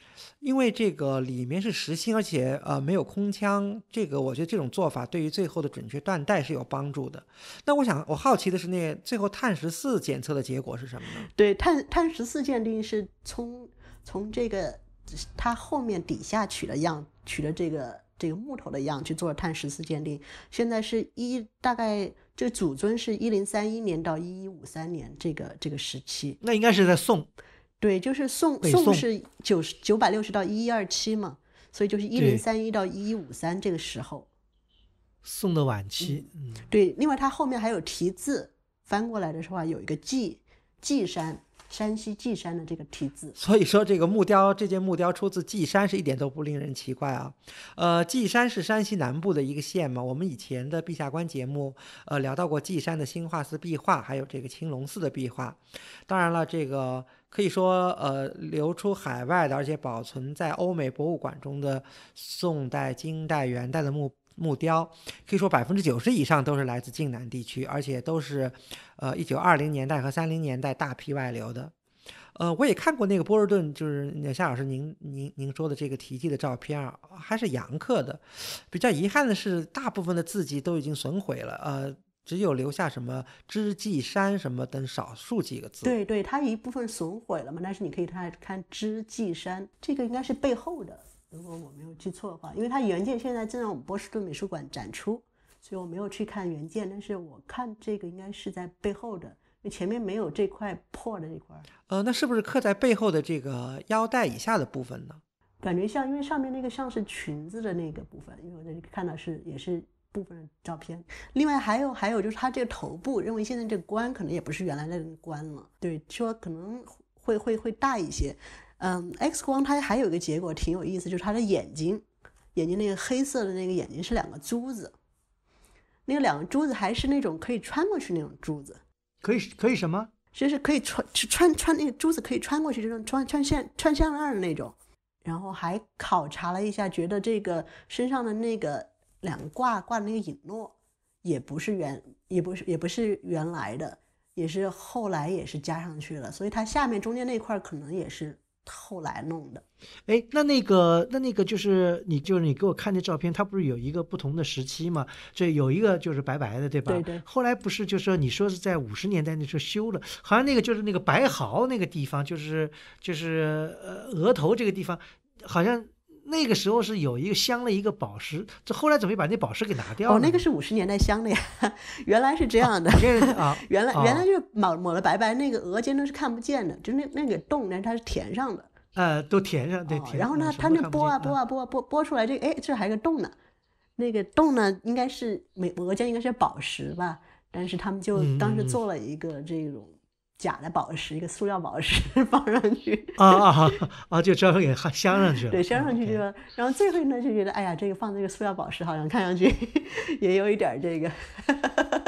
因为这个里面是实心，而且呃没有空腔，这个我觉得这种做法对于最后的准确断代是有帮助的。那我想我好奇的是，那最后碳十四检测的结果是什么呢？对，碳碳十四鉴定是从从这个。他后面底下取的样，取的这个这个木头的样，去做了碳十四鉴定。现在是一大概，这个祖尊是一零三一年到一一五三年这个这个时期。那应该是在宋。对，就是宋。宋是九十九百六十到一一二七嘛，所以就是一零三一到一一五三这个时候。宋的晚期。对，另外它后面还有题字，翻过来的时候有一个“纪纪山”。山西稷山的这个题字，所以说这个木雕这件木雕出自稷山是一点都不令人奇怪啊。呃，稷山是山西南部的一个县嘛，我们以前的《陛下观节目，呃，聊到过稷山的兴化寺壁画，还有这个青龙寺的壁画。当然了，这个可以说呃流出海外的，而且保存在欧美博物馆中的宋代、金代、元代的木。木雕可以说百分之九十以上都是来自晋南地区，而且都是，呃，一九二零年代和三零年代大批外流的。呃，我也看过那个波尔顿，就是夏老师您您您说的这个题记的照片啊，还是洋刻的。比较遗憾的是，大部分的字迹都已经损毁了，呃，只有留下什么织济山什么等少数几个字。对对，它一部分损毁了嘛，但是你可以看看织济山，这个应该是背后的。如果我没有记错的话，因为它原件现在正在我们波士顿美术馆展出，所以我没有去看原件。但是我看这个应该是在背后的，因为前面没有这块破的这块。呃，那是不是刻在背后的这个腰带以下的部分呢？感觉像，因为上面那个像是裙子的那个部分，因为我在看到是也是部分照片。另外还有还有就是它这个头部，认为现在这个冠可能也不是原来的冠了。对，说可能会会会大一些。嗯，X 光它还有一个结果挺有意思，就是它的眼睛，眼睛那个黑色的那个眼睛是两个珠子，那个两个珠子还是那种可以穿过去那种珠子，可以可以什么？就是可以穿穿穿那个珠子可以穿过去，就是穿穿线穿项链的那种。然后还考察了一下，觉得这个身上的那个两个挂挂的那个璎珞也不是原也不是也不是原来的，也是后来也是加上去了，所以它下面中间那块可能也是。后来弄的，哎，那那个那那个就是你就是你给我看那照片，它不是有一个不同的时期吗？这有一个就是白白的，对吧？对对。后来不是就说你说是在五十年代那时候修的，好像那个就是那个白毫那个地方，就是就是呃额头这个地方，好像。那个时候是有一个镶了一个宝石，这后来怎么把那宝石给拿掉了？哦，那个是五十年代镶的呀，*laughs* 原来是这样的。*laughs* 原来原来就是抹抹了白白，那个额间都是看不见的，就那那个洞，但是它是填上的。呃，都填上对。填上、然后呢，它那剥啊剥啊剥，剥剥出来这哎，这还有个洞呢，那个洞呢应该是美，额间应该是宝石吧，但是他们就当时做了一个这种。假的宝石，一个塑料宝石 *laughs* 放上去啊啊啊！就专门给镶上去了。对，镶上去就。然后最后呢，就觉得哎呀，这个放这个塑料宝石好像看上去 *laughs* 也有一点这个，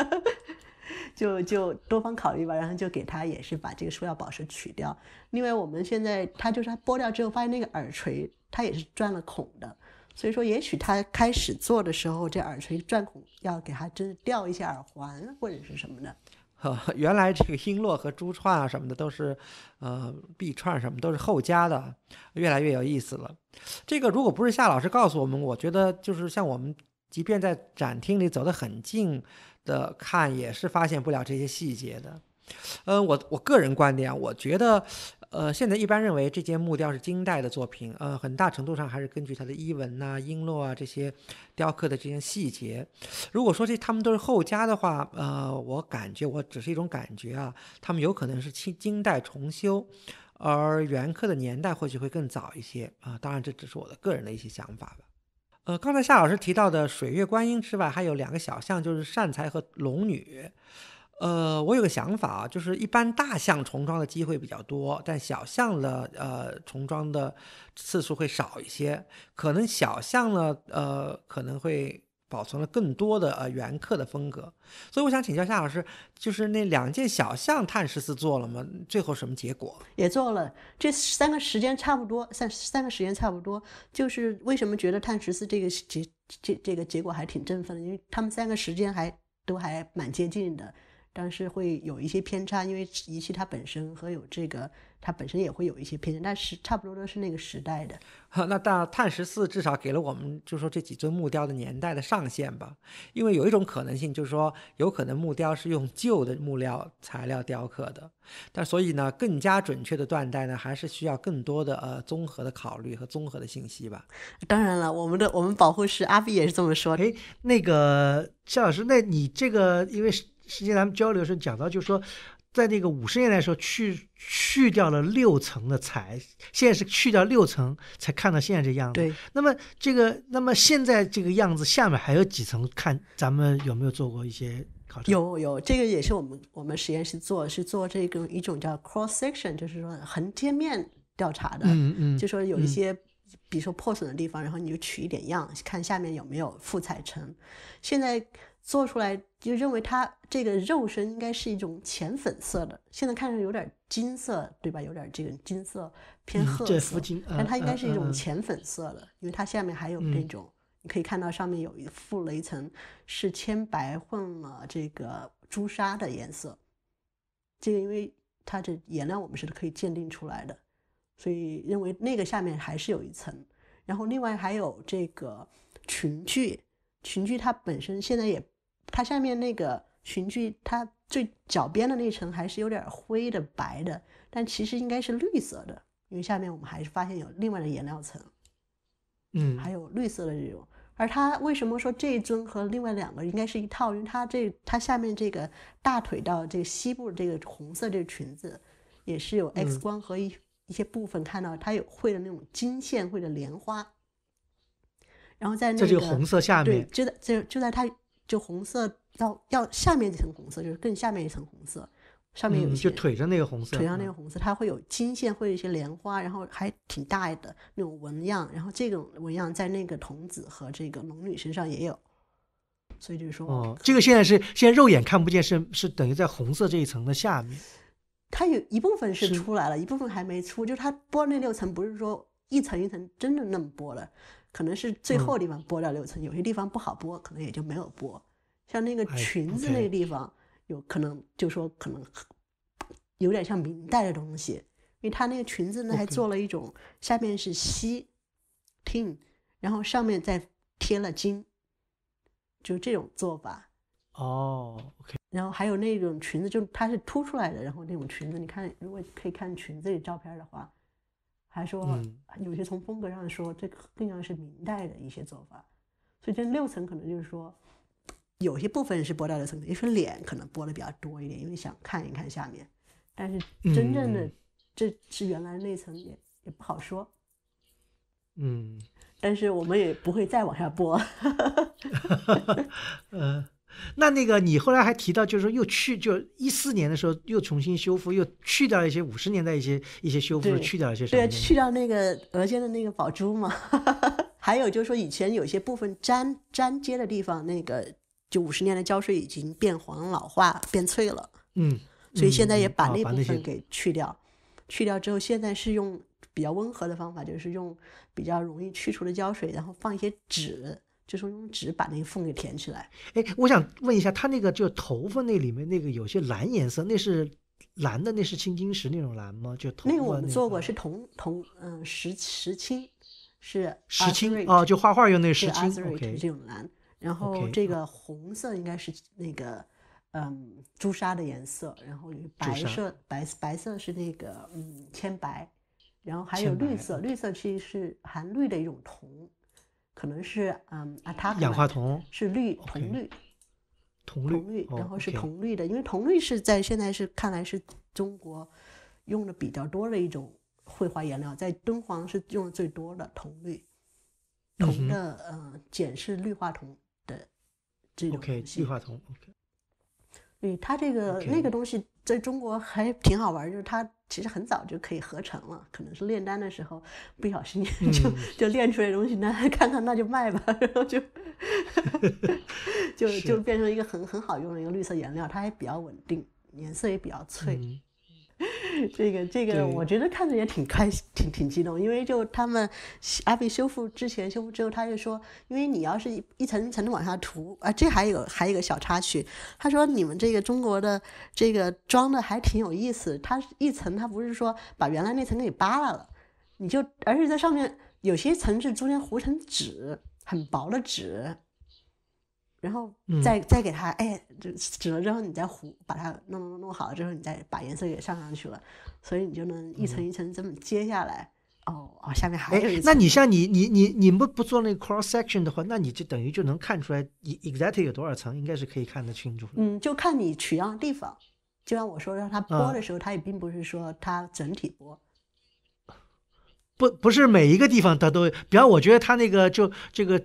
*laughs* 就就多方考虑吧。然后就给他也是把这个塑料宝石取掉。另外，我们现在他就是他剥掉之后，发现那个耳垂他也是钻了孔的，所以说也许他开始做的时候，这耳垂钻孔要给他真吊一下耳环或者是什么的。*laughs* 原来这个璎珞和珠串啊什么的都是，呃，币串什么都是后加的，越来越有意思了。这个如果不是夏老师告诉我们，我觉得就是像我们即便在展厅里走得很近的看，也是发现不了这些细节的。嗯，我我个人观点，我觉得。呃，现在一般认为这件木雕是金代的作品，呃，很大程度上还是根据它的衣纹呐、璎珞啊这些雕刻的这些细节。如果说这他们都是后加的话，呃，我感觉我只是一种感觉啊，他们有可能是清金代重修，而原刻的年代或许会更早一些啊。当然这只是我的个人的一些想法吧。呃，刚才夏老师提到的水月观音之外，还有两个小像，就是善财和龙女。呃，我有个想法啊，就是一般大象重装的机会比较多，但小象的呃重装的次数会少一些。可能小象呢，呃，可能会保存了更多的呃原刻的风格。所以我想请教夏老师，就是那两件小象碳十四做了吗？最后什么结果？也做了，这三个时间差不多，三三个时间差不多。就是为什么觉得碳十四这个结结这个结果还挺振奋的？因为他们三个时间还都还蛮接近的。但是会有一些偏差，因为仪器它本身和有这个，它本身也会有一些偏差，但是差不多都是那个时代的。那但碳十四至少给了我们，就说这几尊木雕的年代的上限吧，因为有一种可能性就是说，有可能木雕是用旧的木料材料雕刻的。但所以呢，更加准确的断代呢，还是需要更多的呃综合的考虑和综合的信息吧。*laughs* 当然了，我们的我们保护师阿毕也是这么说。诶，那个夏老师，那你这个因为。实际咱们交流时讲到，就是说，在那个五十年代的时候去去掉了六层的彩，现在是去掉六层才看到现在这样子。对，那么这个，那么现在这个样子下面还有几层？看咱们有没有做过一些考察？有有，这个也是我们我们实验室做，是做这个一种叫 cross section，就是说横切面调查的。嗯嗯。就说有一些，比如说破损的地方，然后你就取一点样，看下面有没有复彩层。现在做出来。就认为它这个肉身应该是一种浅粉色的，现在看着有点金色，对吧？有点这个金色偏褐色，但它应该是一种浅粉色的，因为它下面还有那种你可以看到上面有一附了一层是铅白混了这个朱砂的颜色，这个因为它的颜料我们是可以鉴定出来的，所以认为那个下面还是有一层，然后另外还有这个裙裾，裙裾它本身现在也。它下面那个裙裾，它最脚边的那层还是有点灰的、白的，但其实应该是绿色的，因为下面我们还是发现有另外的颜料层。嗯，还有绿色的这种。而它为什么说这一尊和另外两个应该是一套？因为它这它下面这个大腿到这个膝部这个红色这个裙子，也是有 X 光和一一些部分看到它有绘的那种金线或者莲花。然后在那个红色下面，就在就就在它。就红色到要下面这层红色，就是更下面一层红色，上面有一就腿上那个红色，腿上那个红色，它会有金线，会有一些莲花，然后还挺大的那种纹样，然后这种纹样在那个童子和这个龙女身上也有，所以就是说，哦，这个现在是现在肉眼看不见，是是等于在红色这一层的下面，它有一部分是出来了，一部分还没出，就是它剥那六层不是说一层一层真的那么剥了，可能是最后地方剥掉六层，有些地方不好剥，可能也就没有剥。像那个裙子那个地方，有可能就说可能有点像明代的东西，因为它那个裙子呢还做了一种，下面是锡听，然后上面再贴了金，就这种做法。哦，OK。然后还有那种裙子，就它是凸出来的，然后那种裙子，你看如果可以看裙子的照片的话。还说有些从风格上说，这更像是明代的一些做法，所以这六层可能就是说，有些部分是剥掉的层，也些脸可能剥的比较多一点，因为想看一看下面，但是真正的这是原来那层也也不好说，嗯，但是我们也不会再往下剥，哈哈哈哈哈，那那个你后来还提到，就是说又去就一四年的时候又重新修复，又去掉一些五十年代一些一些修复去掉一些什么？对，去掉那个额间的那个宝珠嘛。*laughs* 还有就是说以前有些部分粘粘接的地方，那个就五十年的胶水已经变黄老化变脆了。嗯，所以现在也把那部分给去掉。去掉之后，现在是用比较温和的方法，就是用比较容易去除的胶水，然后放一些纸。就是用纸把那个缝给填起来。哎，我想问一下，他那个就头发那里面那个有些蓝颜色，那是蓝的，那是青金石那种蓝吗？就那个我们做过，是铜铜，嗯，石石青，是石青啊，就画画用那石青，OK，这种蓝。然后这个红色应该是那个，嗯，朱砂的颜色。然后白色白白色是那个，嗯，铅白。然后还有绿色，绿色其实是含绿的一种铜。可能是嗯，啊，它氧化铜是氯铜绿，铜绿，铜绿，然后是铜绿的，因为铜绿是在现在是看来是中国用的比较多的一种绘画颜料，在敦煌是用的最多的铜绿，铜的嗯碱是氯化铜的这种，OK 氯化铜，OK，对它这个那个东西。在中国还挺好玩，就是它其实很早就可以合成了，可能是炼丹的时候不小心就就炼出来东西，那 *laughs* 看看那就卖吧，然后就 *laughs* 就就变成一个很很好用的一个绿色颜料，它还比较稳定，颜色也比较翠。*laughs* 这个这个，我觉得看着也挺开心，挺挺激动，因为就他们阿贝修复之前修复之后，他就说，因为你要是一层一层的往下涂，啊，这还有还有一个小插曲，他说你们这个中国的这个装的还挺有意思，它一层它不是说把原来那层给扒拉了，你就而且在上面有些层是中间糊成纸，很薄的纸。然后再再给它，哎，就折了之后，你再糊，把它弄弄弄好了之后，你再把颜色给上上去了，所以你就能一层一层这么接下来。哦哦，下面还有。那你像你你你你们不做那个 cross section 的话，那你就等于就能看出来 exactly 有多少层，应该是可以看得清楚。嗯，就看你取样的地方。就像我说，让它剥的时候，它也并不是说它整体剥。不不是每一个地方它都，比方我觉得它那个就这个。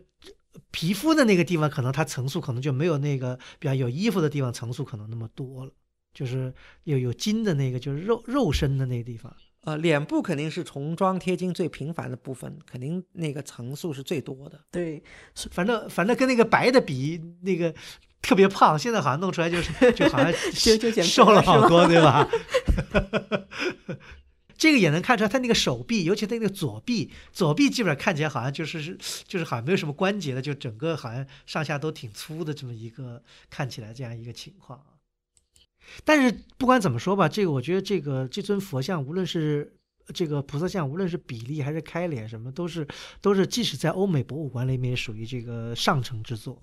皮肤的那个地方，可能它层数可能就没有那个，比方有衣服的地方层数可能那么多了。就是有有筋的那个，就是肉肉身的那个地方。呃，脸部肯定是重装贴金最频繁的部分，肯定那个层数是最多的。对，反正反正跟那个白的比，那个特别胖，现在好像弄出来就是就好像 *laughs* 就就瘦了好多，对吧？*laughs* 这个也能看出来，他那个手臂，尤其他那个左臂，左臂基本上看起来好像就是就是好像没有什么关节的，就整个好像上下都挺粗的这么一个看起来这样一个情况啊。但是不管怎么说吧，这个我觉得这个这尊佛像，无论是这个菩萨像，无论是比例还是开脸什么，都是都是即使在欧美博物馆里面属于这个上乘之作。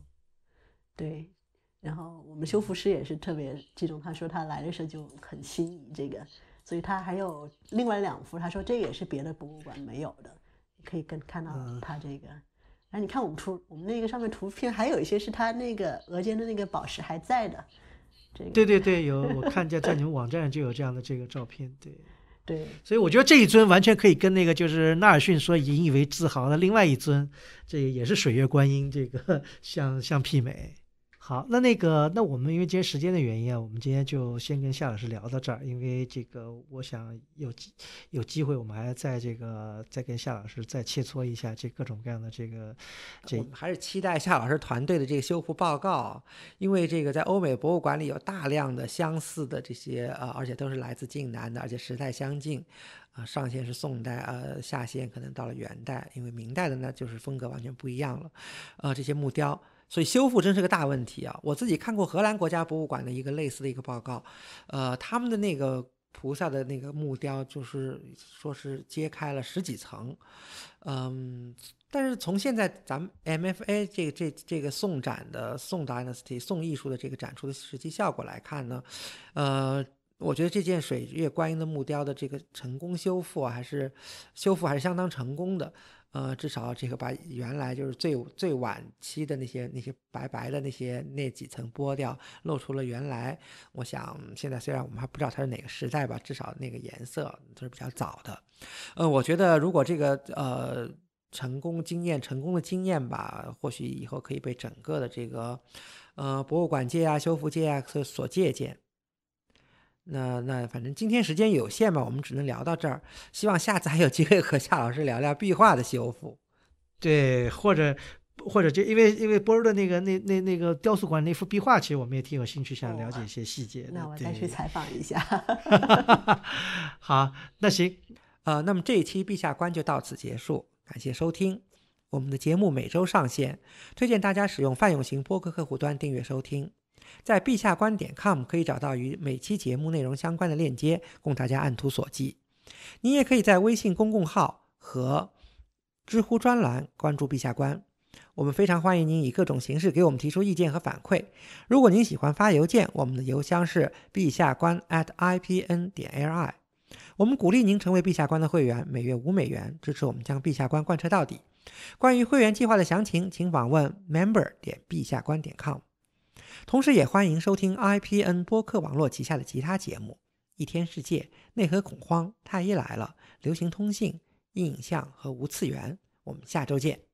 对，然后我们修复师也是特别激动，他说他来的时候就很心仪这个。所以他还有另外两幅，他说这也是别的博物馆没有的，可以跟看到他这个。哎，你看我们图，我们那个上面图片还有一些是他那个额间的那个宝石还在的。这个对对对，有我看见在你们网站就有这样的这个照片，对。*laughs* 对。所以我觉得这一尊完全可以跟那个就是纳尔逊说引以为自豪的另外一尊，这个也是水月观音，这个 *laughs* 相相媲美。好，那那个，那我们因为今天时间的原因啊，我们今天就先跟夏老师聊到这儿。因为这个，我想有有机会，我们还要在这个再跟夏老师再切磋一下这各种各样的这个。这还是期待夏老师团队的这个修复报告，因为这个在欧美博物馆里有大量的相似的这些啊，而且都是来自晋南的，而且时代相近啊，上限是宋代，呃，下限可能到了元代，因为明代的呢就是风格完全不一样了，呃，这些木雕。所以修复真是个大问题啊！我自己看过荷兰国家博物馆的一个类似的一个报告，呃，他们的那个菩萨的那个木雕，就是说是揭开了十几层，嗯，但是从现在咱们 MFA 这个这这个宋展的宋 dynasty 宋艺术的这个展出的实际效果来看呢，呃，我觉得这件水月观音的木雕的这个成功修复还是修复还是相当成功的。呃，至少这个把原来就是最最晚期的那些那些白白的那些那几层剥掉，露出了原来。我想现在虽然我们还不知道它是哪个时代吧，至少那个颜色都是比较早的。呃，我觉得如果这个呃成功经验成功的经验吧，或许以后可以被整个的这个呃博物馆界啊、修复界啊所所借鉴。那那反正今天时间有限嘛，我们只能聊到这儿。希望下次还有机会和夏老师聊聊壁画的修复。对，或者或者就因为因为波尔的那个那那那个雕塑馆那幅壁画，其实我们也挺有兴趣想了解一些细节。那我再去采访一下。*laughs* *laughs* 好，那行，呃，那么这一期陛下观就到此结束，感谢收听。我们的节目每周上线，推荐大家使用范永行播客客户端订阅收听。在陛下观点 com 可以找到与每期节目内容相关的链接，供大家按图索骥。您也可以在微信公共号和知乎专栏关注陛下观。我们非常欢迎您以各种形式给我们提出意见和反馈。如果您喜欢发邮件，我们的邮箱是陛下官 atipn 点 li。我们鼓励您成为陛下官的会员，每月五美元支持我们将陛下官贯彻到底。关于会员计划的详情，请访问 member 点陛下官点 com。同时，也欢迎收听 IPN 播客网络旗下的其他节目：一天世界、内核恐慌、太医来了、流行通信、阴影像和无次元。我们下周见。